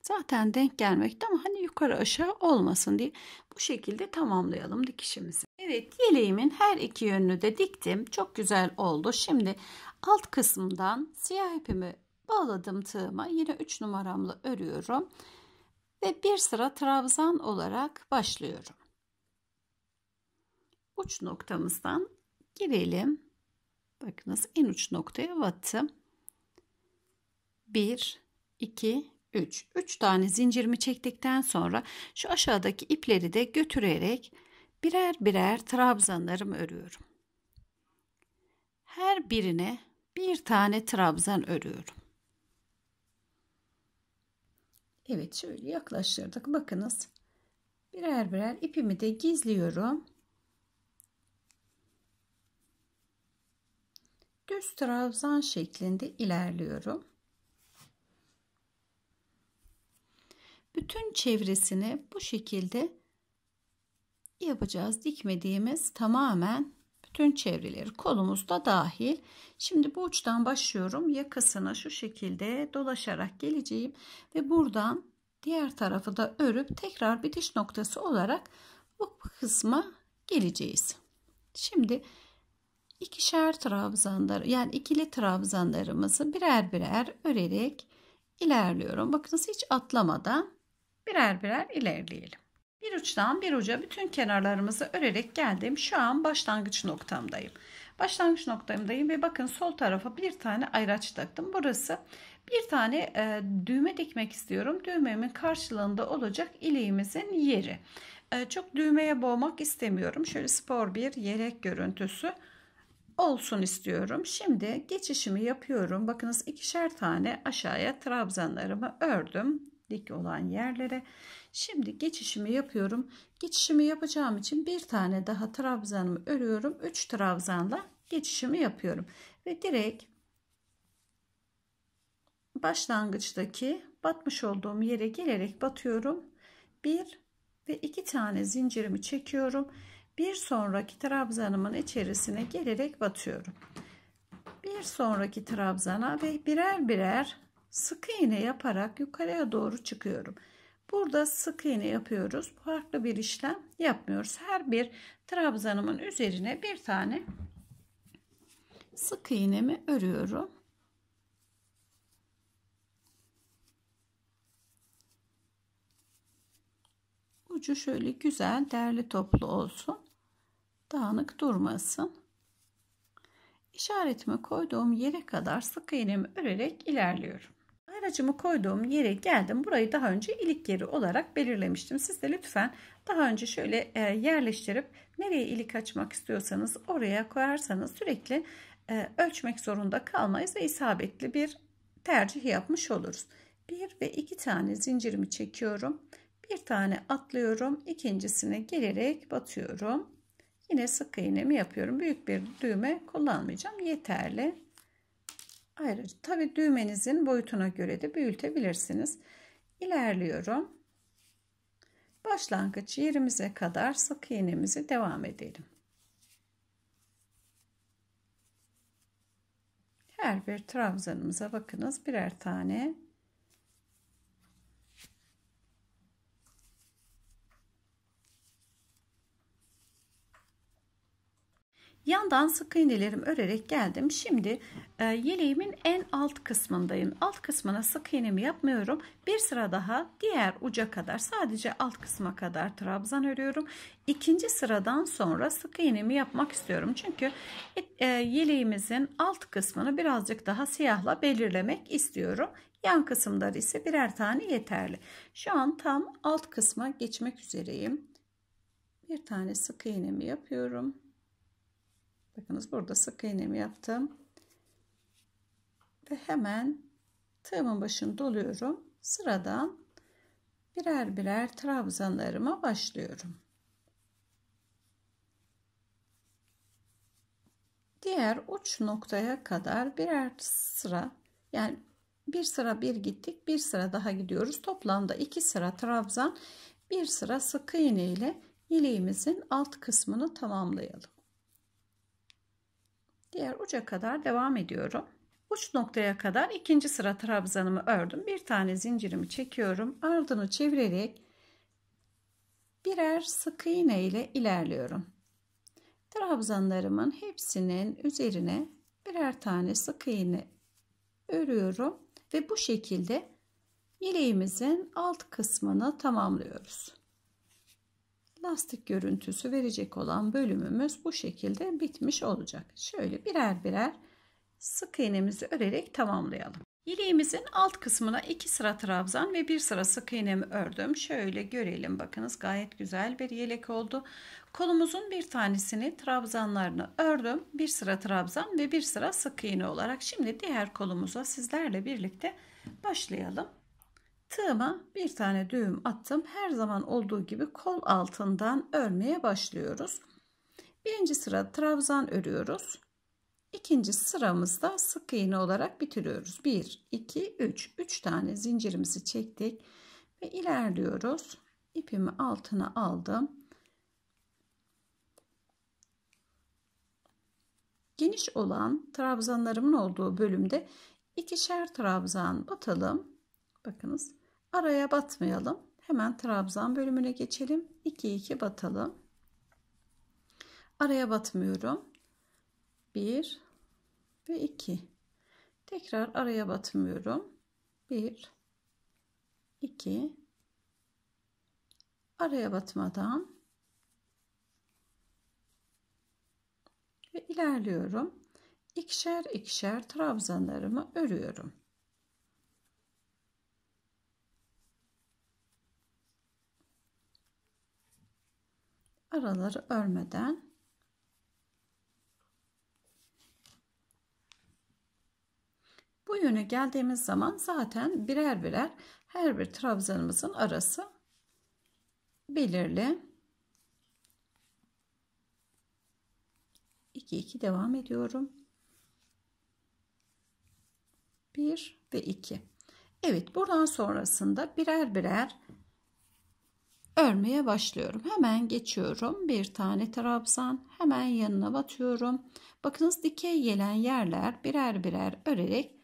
zaten denk gelmekte ama hani yukarı aşağı olmasın diye bu şekilde tamamlayalım dikişimizi. Evet yeleğimin her iki yönünü de diktim. Çok güzel oldu. Şimdi alt kısmından siyah ipimi bağladım tığıma. Yine 3 numaramla örüyorum. Ve bir sıra trabzan olarak başlıyorum. Uç noktamızdan girelim. Bakınız en uç noktaya battım. 1, 2, 3. 3 tane zincirimi çektikten sonra şu aşağıdaki ipleri de götürerek birer birer trabzanlarımı örüyorum. Her birine bir tane trabzan örüyorum. Evet şöyle yaklaştırdık. Bakınız birer birer ipimi de gizliyorum. Düz trabzan şeklinde ilerliyorum. bütün çevresini bu şekilde yapacağız. Dikmediğimiz tamamen bütün çevreleri kolumuz da dahil. Şimdi bu uçtan başlıyorum. Yakasına şu şekilde dolaşarak geleceğim ve buradan diğer tarafı da örüp tekrar bitiş noktası olarak bu kısma geleceğiz. Şimdi ikişer trabzanlar yani ikili trabzanlarımızı birer birer örerek ilerliyorum. Bakınız hiç atlamadan birer birer ilerleyelim. Bir uçtan bir uca bütün kenarlarımızı örerek geldim. Şu an başlangıç noktamdayım. Başlangıç noktamdayım ve bakın sol tarafa bir tane ayraç taktım. Burası bir tane e, düğme dikmek istiyorum. Düğmemin karşılığında olacak ileğimizin yeri. E, çok düğmeye boğmak istemiyorum. Şöyle spor bir yelek görüntüsü olsun istiyorum. Şimdi geçişimi yapıyorum. Bakınız ikişer tane aşağıya trabzanlarımı ördüm dik olan yerlere. Şimdi geçişimi yapıyorum. Geçişimi yapacağım için bir tane daha trabzanımı örüyorum. 3 trabzanla geçişimi yapıyorum. Ve direkt başlangıçtaki batmış olduğum yere gelerek batıyorum. 1 ve 2 tane zincirimi çekiyorum. Bir sonraki trabzanımın içerisine gelerek batıyorum. Bir sonraki trabzana ve birer birer sık iğne yaparak yukarıya doğru çıkıyorum. Burada sık iğne yapıyoruz. Farklı bir işlem yapmıyoruz. Her bir trabzanımın üzerine bir tane sık iğnemi örüyorum. Ucu şöyle güzel derli toplu olsun. Dağınık durmasın. İşaretimi koyduğum yere kadar sık iğnemi örerek ilerliyorum. Aracımı koyduğum yere geldim. Burayı daha önce ilik yeri olarak belirlemiştim. Siz de lütfen daha önce şöyle e, yerleştirip nereye ilik açmak istiyorsanız oraya koyarsanız sürekli e, ölçmek zorunda kalmayız ve isabetli bir tercih yapmış oluruz. Bir ve iki tane zincirimi çekiyorum. Bir tane atlıyorum. ikincisine gelerek batıyorum. Yine sık iğnemi yapıyorum. Büyük bir düğme kullanmayacağım. Yeterli. Ayrıca tabi düğmenizin boyutuna göre de büyütebilirsiniz. İlerliyorum. Başlangıç yerimize kadar sık iğnemizi devam edelim. Her bir trabzanımıza bakınız birer tane Yandan sık iğnelerim örerek geldim. Şimdi e, yeleğimin en alt kısmındayım. Alt kısmına sık iğnemi yapmıyorum. Bir sıra daha diğer uca kadar sadece alt kısma kadar trabzan örüyorum. İkinci sıradan sonra sık iğnemi yapmak istiyorum. Çünkü e, e yeleğimizin alt kısmını birazcık daha siyahla belirlemek istiyorum. Yan kısımları ise birer tane yeterli. Şu an tam alt kısma geçmek üzereyim. Bir tane sık iğnemi yapıyorum. Bakınız burada sık iğnemi yaptım. Ve hemen tığımın başını doluyorum. Sıradan birer birer trabzanlarıma başlıyorum. Diğer uç noktaya kadar birer sıra yani bir sıra bir gittik bir sıra daha gidiyoruz. Toplamda iki sıra trabzan bir sıra sık iğne ile yeleğimizin alt kısmını tamamlayalım diğer uca kadar devam ediyorum. Uç noktaya kadar ikinci sıra trabzanımı ördüm. Bir tane zincirimi çekiyorum. Ardını çevirerek birer sık iğne ile ilerliyorum. Trabzanlarımın hepsinin üzerine birer tane sık iğne örüyorum ve bu şekilde yeleğimizin alt kısmını tamamlıyoruz lastik görüntüsü verecek olan bölümümüz bu şekilde bitmiş olacak. Şöyle birer birer sık iğnemizi örerek tamamlayalım. Yeleğimizin alt kısmına iki sıra trabzan ve bir sıra sık iğnemi ördüm. Şöyle görelim bakınız gayet güzel bir yelek oldu. Kolumuzun bir tanesini trabzanlarını ördüm. Bir sıra trabzan ve bir sıra sık iğne olarak. Şimdi diğer kolumuza sizlerle birlikte başlayalım. Tığıma bir tane düğüm attım. Her zaman olduğu gibi kol altından örmeye başlıyoruz. Birinci sıra trabzan örüyoruz. İkinci sıramızda sık iğne olarak bitiriyoruz. 1, 2, 3. 3 tane zincirimizi çektik ve ilerliyoruz. İpimi altına aldım. Geniş olan trabzanlarımın olduğu bölümde ikişer trabzan batalım. Bakınız araya batmayalım. Hemen trabzan bölümüne geçelim. 2 2 batalım. Araya batmıyorum. 1 ve 2. Tekrar araya batmıyorum. 1 2 araya batmadan ve ilerliyorum. İkişer ikişer trabzanlarımı örüyorum. araları örmeden bu yöne geldiğimiz zaman zaten birer birer her bir trabzanımızın arası belirli. 2 2 devam ediyorum. 1 ve 2. Evet buradan sonrasında birer birer örmeye başlıyorum. Hemen geçiyorum. Bir tane trabzan hemen yanına batıyorum. Bakınız dikey gelen yerler birer birer örerek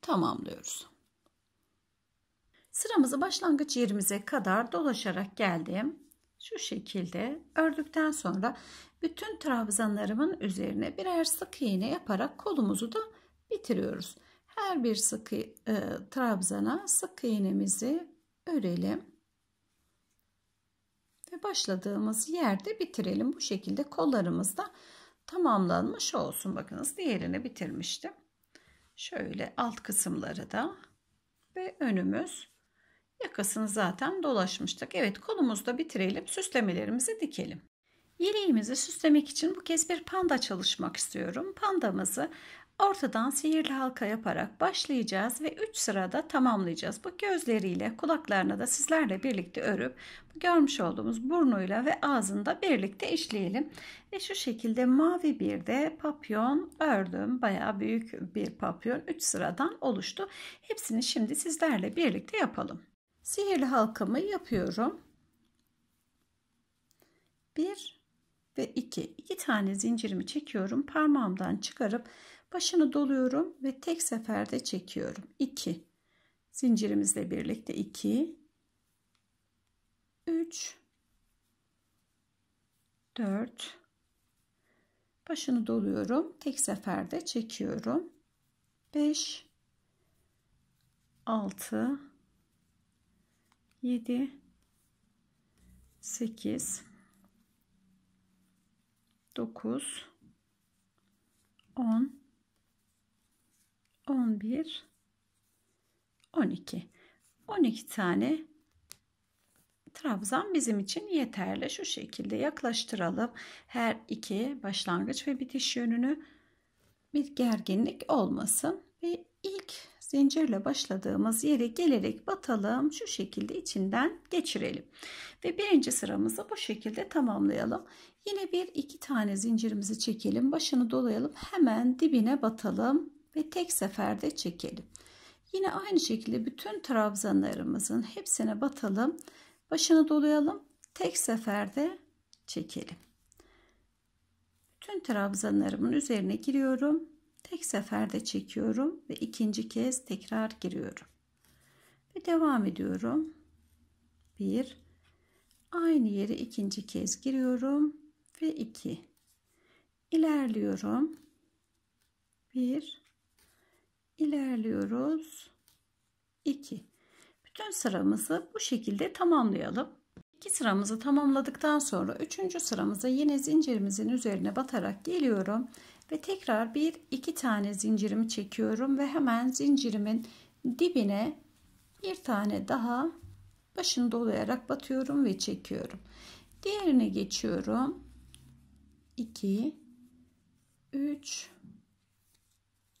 tamamlıyoruz. Sıramızı başlangıç yerimize kadar dolaşarak geldim. Şu şekilde ördükten sonra bütün trabzanlarımın üzerine birer sık iğne yaparak kolumuzu da bitiriyoruz. Her bir sık e, trabzana sık iğnemizi örelim başladığımız yerde bitirelim. Bu şekilde kollarımız da tamamlanmış olsun. Bakınız diğerini bitirmiştim. Şöyle alt kısımları da ve önümüz yakasını zaten dolaşmıştık. Evet kolumuzda bitirelim. Süslemelerimizi dikelim. Yeleğimizi süslemek için bu kez bir panda çalışmak istiyorum. Pandamızı Ortadan sihirli halka yaparak başlayacağız ve 3 sırada tamamlayacağız. Bu gözleriyle kulaklarına da sizlerle birlikte örüp bu görmüş olduğumuz burnuyla ve ağzında birlikte işleyelim. Ve şu şekilde mavi bir de papyon ördüm. Baya büyük bir papyon 3 sıradan oluştu. Hepsini şimdi sizlerle birlikte yapalım. Sihirli halkamı yapıyorum. 1 ve 2 2 tane zincirimi çekiyorum. Parmağımdan çıkarıp Başını doluyorum ve tek seferde çekiyorum. 2 zincirimizle birlikte 2 3 4 başını doluyorum. Tek seferde çekiyorum. 5 6 7 8 9 10 11 12 12 tane trabzan bizim için yeterli. Şu şekilde yaklaştıralım. Her iki başlangıç ve bitiş yönünü bir gerginlik olmasın. Ve ilk zincirle başladığımız yere gelerek batalım. Şu şekilde içinden geçirelim. Ve birinci sıramızı bu şekilde tamamlayalım. Yine bir iki tane zincirimizi çekelim. Başını dolayalım. Hemen dibine batalım ve tek seferde çekelim. Yine aynı şekilde bütün trabzanlarımızın hepsine batalım. Başını dolayalım. Tek seferde çekelim. Bütün trabzanlarımın üzerine giriyorum. Tek seferde çekiyorum ve ikinci kez tekrar giriyorum. Ve devam ediyorum. Bir. Aynı yere ikinci kez giriyorum ve iki. İlerliyorum. Bir ilerliyoruz. 2. Bütün sıramızı bu şekilde tamamlayalım. 2 sıramızı tamamladıktan sonra 3. sıramıza yine zincirimizin üzerine batarak geliyorum ve tekrar bir iki tane zincirimi çekiyorum ve hemen zincirimin dibine bir tane daha başını dolayarak batıyorum ve çekiyorum. Diğerine geçiyorum. 2 3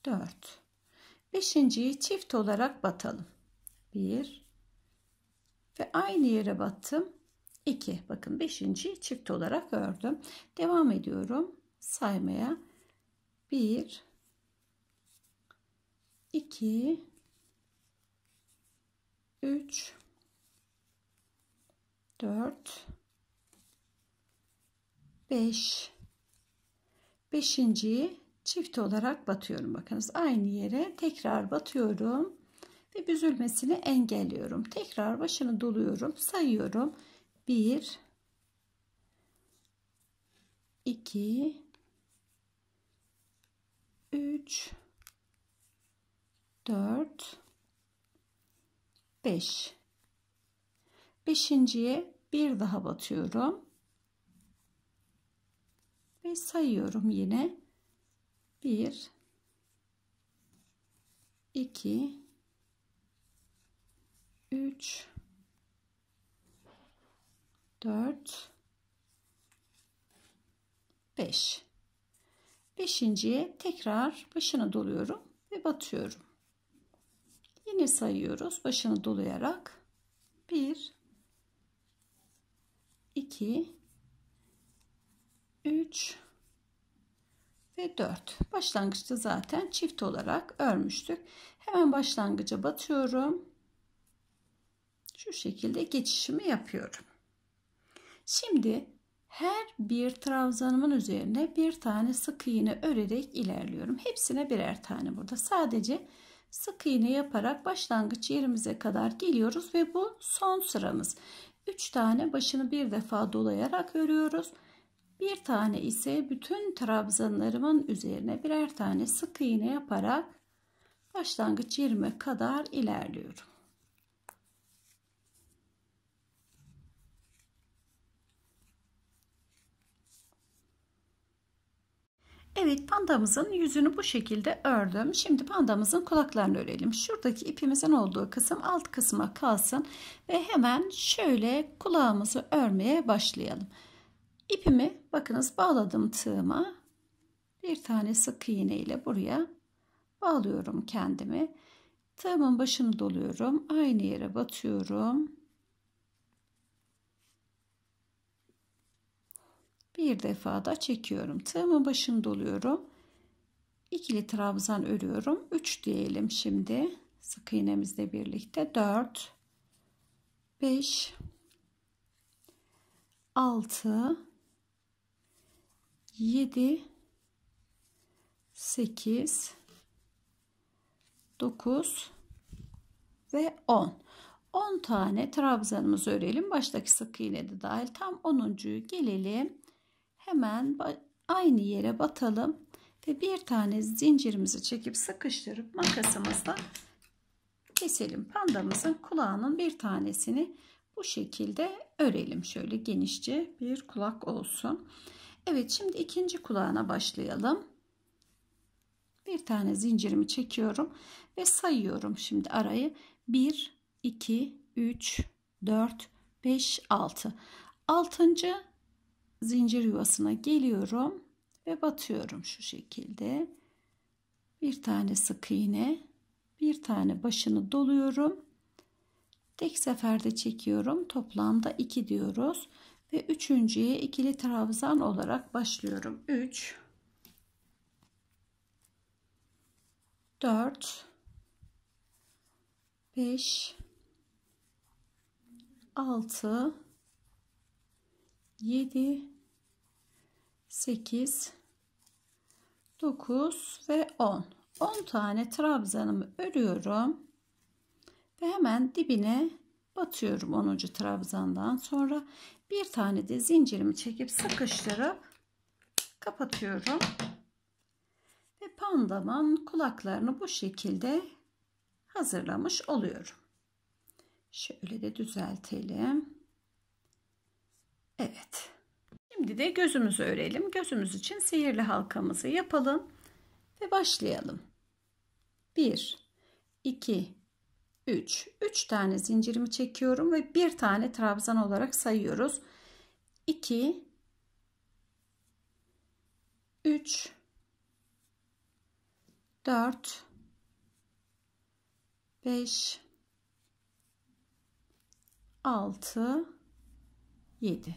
4 Beşinciyi çift olarak batalım. Bir ve aynı yere battım. 2. Bakın beşinciyi çift olarak ördüm. Devam ediyorum saymaya. 1 2 3 4 5 Beşinciyi çift olarak batıyorum. Bakınız aynı yere tekrar batıyorum ve büzülmesini engelliyorum. Tekrar başını doluyorum. Sayıyorum. 1 2 3 4 5 Beşinciye bir daha batıyorum. Ve sayıyorum yine. 1 2 3 4 5 Beşinciye tekrar başını doluyorum ve batıyorum. Yine sayıyoruz başını dolayarak 1 2 3 ve 4. Başlangıçta zaten çift olarak örmüştük. Hemen başlangıca batıyorum. Şu şekilde geçişimi yapıyorum. Şimdi her bir trabzanımın üzerine bir tane sık iğne örerek ilerliyorum. Hepsine birer tane burada. Sadece sık iğne yaparak başlangıç yerimize kadar geliyoruz ve bu son sıramız. 3 tane başını bir defa dolayarak örüyoruz. Bir tane ise bütün trabzanlarımın üzerine birer tane sık iğne yaparak başlangıç yerime kadar ilerliyorum. Evet pandamızın yüzünü bu şekilde ördüm. Şimdi pandamızın kulaklarını örelim. Şuradaki ipimizin olduğu kısım alt kısma kalsın ve hemen şöyle kulağımızı örmeye başlayalım. İpimi bakınız bağladım tığıma. Bir tane sık iğne ile buraya bağlıyorum kendimi. Tığımın başını doluyorum. Aynı yere batıyorum. Bir defa da çekiyorum. Tığımın başını doluyorum. İkili trabzan örüyorum. 3 diyelim şimdi. Sık iğnemizle birlikte 4 5 6 7 8 9 ve 10. 10 tane trabzanımızı örelim. Baştaki sık iğne de dahil. Tam 10.yu gelelim. Hemen aynı yere batalım ve bir tane zincirimizi çekip sıkıştırıp makasımızla keselim. Pandamızın kulağının bir tanesini bu şekilde örelim. Şöyle genişçe bir kulak olsun. Evet şimdi ikinci kulağına başlayalım. Bir tane zincirimi çekiyorum ve sayıyorum şimdi arayı. 1, 2, 3, 4, 5, 6. Altıncı zincir yuvasına geliyorum ve batıyorum şu şekilde. Bir tane sık iğne, bir tane başını doluyorum. Tek seferde çekiyorum. Toplamda 2 diyoruz. Ve üçüncüye ikili trabzan olarak başlıyorum. 3 4 5 6 7 8 9 ve 10 10 tane trabzanımı örüyorum ve hemen dibine batıyorum 10. trabzandan sonra bir tane de zincirimi çekip sıkıştırıp kapatıyorum. Ve pandamın kulaklarını bu şekilde hazırlamış oluyorum. Şöyle de düzeltelim. Evet. Şimdi de gözümüzü örelim. Gözümüz için sihirli halkamızı yapalım ve başlayalım. 1 2 3. 3 tane zincirimi çekiyorum ve bir tane trabzan olarak sayıyoruz. 2 3 4 5 6 7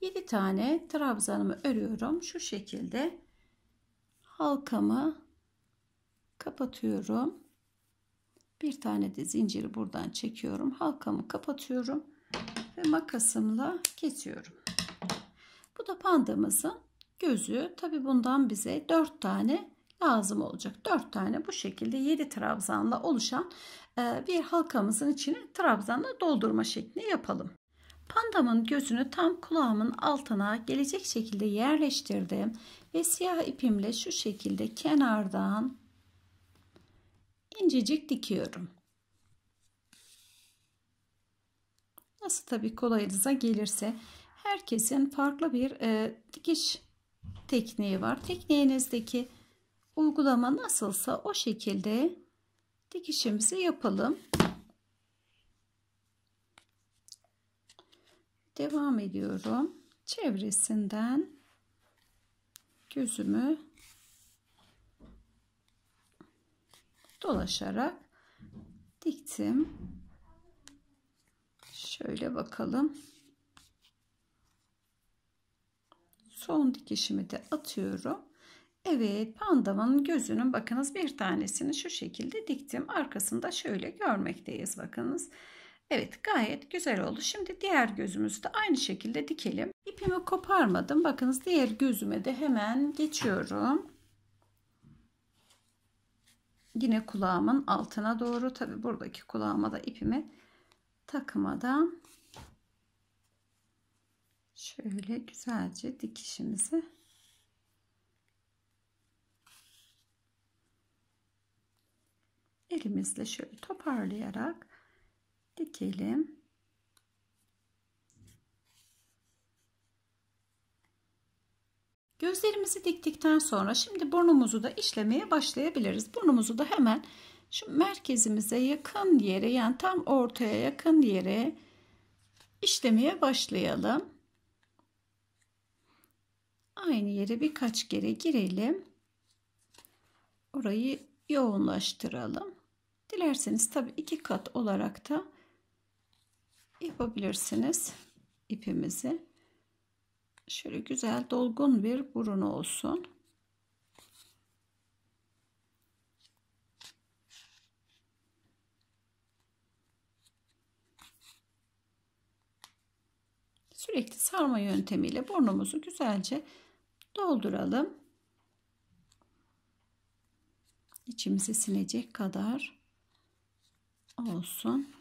7 tane trabzanımı örüyorum. Şu şekilde halkamı kapatıyorum. Bir tane de zinciri buradan çekiyorum. Halkamı kapatıyorum ve makasımla kesiyorum. Bu da pandamızın gözü. Tabi bundan bize 4 tane lazım olacak. 4 tane bu şekilde 7 trabzanla oluşan e, bir halkamızın içine trabzanla doldurma şeklini yapalım. Pandamın gözünü tam kulağımın altına gelecek şekilde yerleştirdim ve siyah ipimle şu şekilde kenardan incecik dikiyorum. Nasıl tabi kolayınıza gelirse herkesin farklı bir e, dikiş tekniği var. Tekniğinizdeki uygulama nasılsa o şekilde dikişimizi yapalım. Devam ediyorum. Çevresinden gözümü dolaşarak diktim. Şöyle bakalım. Son dikişimi de atıyorum. Evet pandamın gözünün bakınız bir tanesini şu şekilde diktim. Arkasında şöyle görmekteyiz bakınız. Evet gayet güzel oldu. Şimdi diğer gözümüzü de aynı şekilde dikelim. İpimi koparmadım. Bakınız diğer gözüme de hemen geçiyorum yine kulağımın altına doğru tabi buradaki kulağıma da ipimi takmadan şöyle güzelce dikişimizi elimizle şöyle toparlayarak dikelim. Gözlerimizi diktikten sonra şimdi burnumuzu da işlemeye başlayabiliriz. Burnumuzu da hemen şu merkezimize yakın yere yani tam ortaya yakın yere işlemeye başlayalım. Aynı yere birkaç kere girelim. Orayı yoğunlaştıralım. Dilerseniz tabi iki kat olarak da yapabilirsiniz ipimizi. Şöyle güzel dolgun bir burun olsun. Sürekli sarma yöntemiyle burnumuzu güzelce dolduralım. İçimizi sinecek kadar olsun.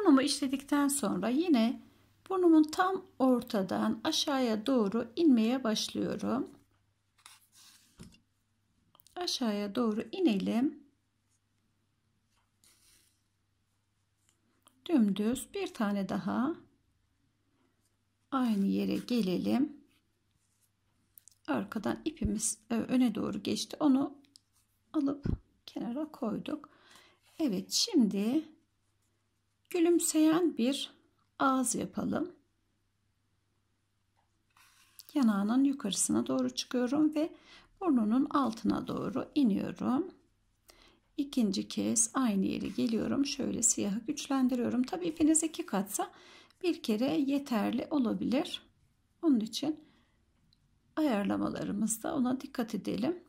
Burnumu işledikten sonra yine burnumun tam ortadan aşağıya doğru inmeye başlıyorum. Aşağıya doğru inelim. Dümdüz bir tane daha aynı yere gelelim. Arkadan ipimiz e, öne doğru geçti. Onu alıp kenara koyduk. Evet şimdi Gülümseyen bir ağız yapalım. Yanağının yukarısına doğru çıkıyorum ve burnunun altına doğru iniyorum. İkinci kez aynı yere geliyorum. Şöyle siyahı güçlendiriyorum. Tabi ipiniz iki katsa bir kere yeterli olabilir. Onun için ayarlamalarımızda ona dikkat edelim.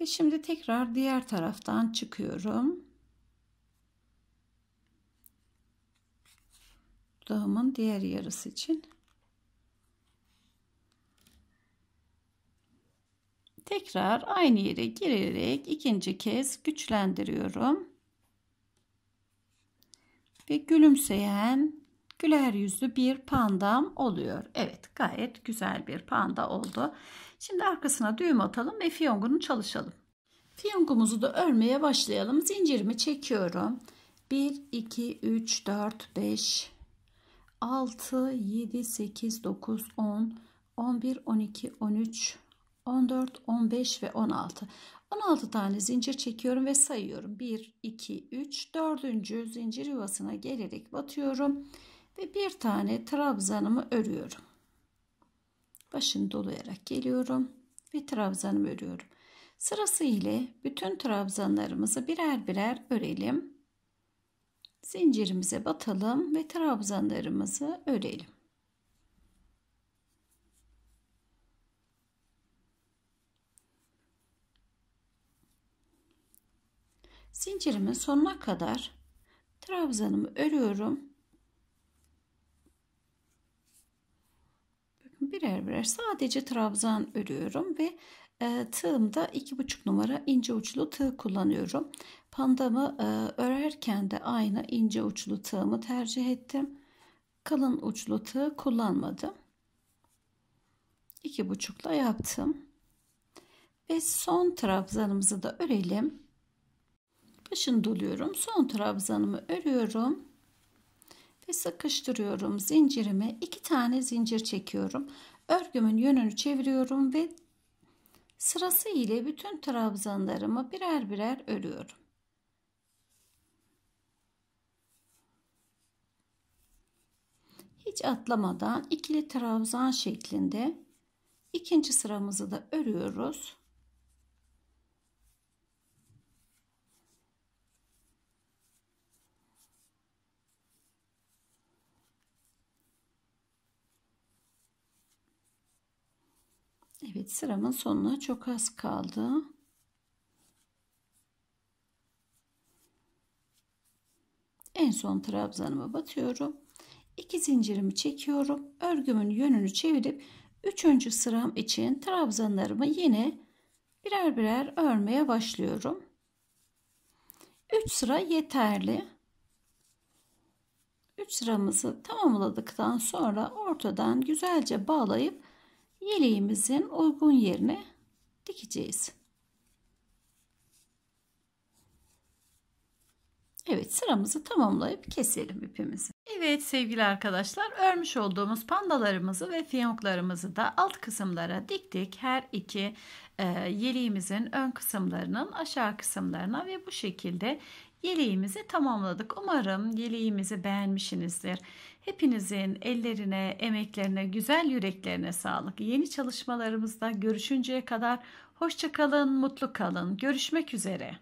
Ve şimdi tekrar diğer taraftan çıkıyorum. dağımın diğer yarısı için tekrar aynı yere girerek ikinci kez güçlendiriyorum ve gülümseyen güler yüzlü bir pandam oluyor. Evet gayet güzel bir panda oldu. Şimdi arkasına düğüm atalım ve fiyongunu çalışalım. Fiyongumuzu da örmeye başlayalım. Zincirimi çekiyorum. 1, 2, 3, 4, 5, 6, 7, 8, 9, 10, 11, 12, 13, 14, 15 ve 16. 16 tane zincir çekiyorum ve sayıyorum. 1, 2, 3, 4. zincir yuvasına gelerek batıyorum. Ve bir tane trabzanımı örüyorum. Başını dolayarak geliyorum ve trabzanımı örüyorum. Sırası ile bütün trabzanlarımızı birer birer örelim. Zincirimize batalım ve trabzanlarımızı örelim. Zincirimin sonuna kadar trabzanımı örüyorum. birer birer sadece trabzan örüyorum ve e, iki buçuk numara ince uçlu tığ kullanıyorum. Pandamı e, örerken de aynı ince uçlu tığımı tercih ettim. Kalın uçlu tığ kullanmadım. buçukla yaptım. Ve son trabzanımızı da örelim. Başını doluyorum. Son trabzanımı örüyorum. Ve sıkıştırıyorum zincirime. iki tane zincir çekiyorum. Örgümün yönünü çeviriyorum ve Sırası ile bütün trabzanlarımı birer birer örüyorum. Hiç atlamadan ikili trabzan şeklinde ikinci sıramızı da örüyoruz. Evet sıramın sonuna çok az kaldı. En son trabzanımı batıyorum. 2 zincirimi çekiyorum. Örgümün yönünü çevirip 3. sıram için trabzanlarımı yine birer birer örmeye başlıyorum. 3 sıra yeterli. 3 sıramızı tamamladıktan sonra ortadan güzelce bağlayıp yeleğimizin uygun yerine dikeceğiz. Evet sıramızı tamamlayıp keselim ipimizi. Evet sevgili arkadaşlar örmüş olduğumuz pandalarımızı ve fiyonklarımızı da alt kısımlara diktik. Her iki e, yeleğimizin ön kısımlarının aşağı kısımlarına ve bu şekilde yeleğimizi tamamladık. Umarım yeleğimizi beğenmişsinizdir. Hepinizin ellerine, emeklerine, güzel yüreklerine sağlık. Yeni çalışmalarımızda görüşünceye kadar hoşçakalın, mutlu kalın. Görüşmek üzere.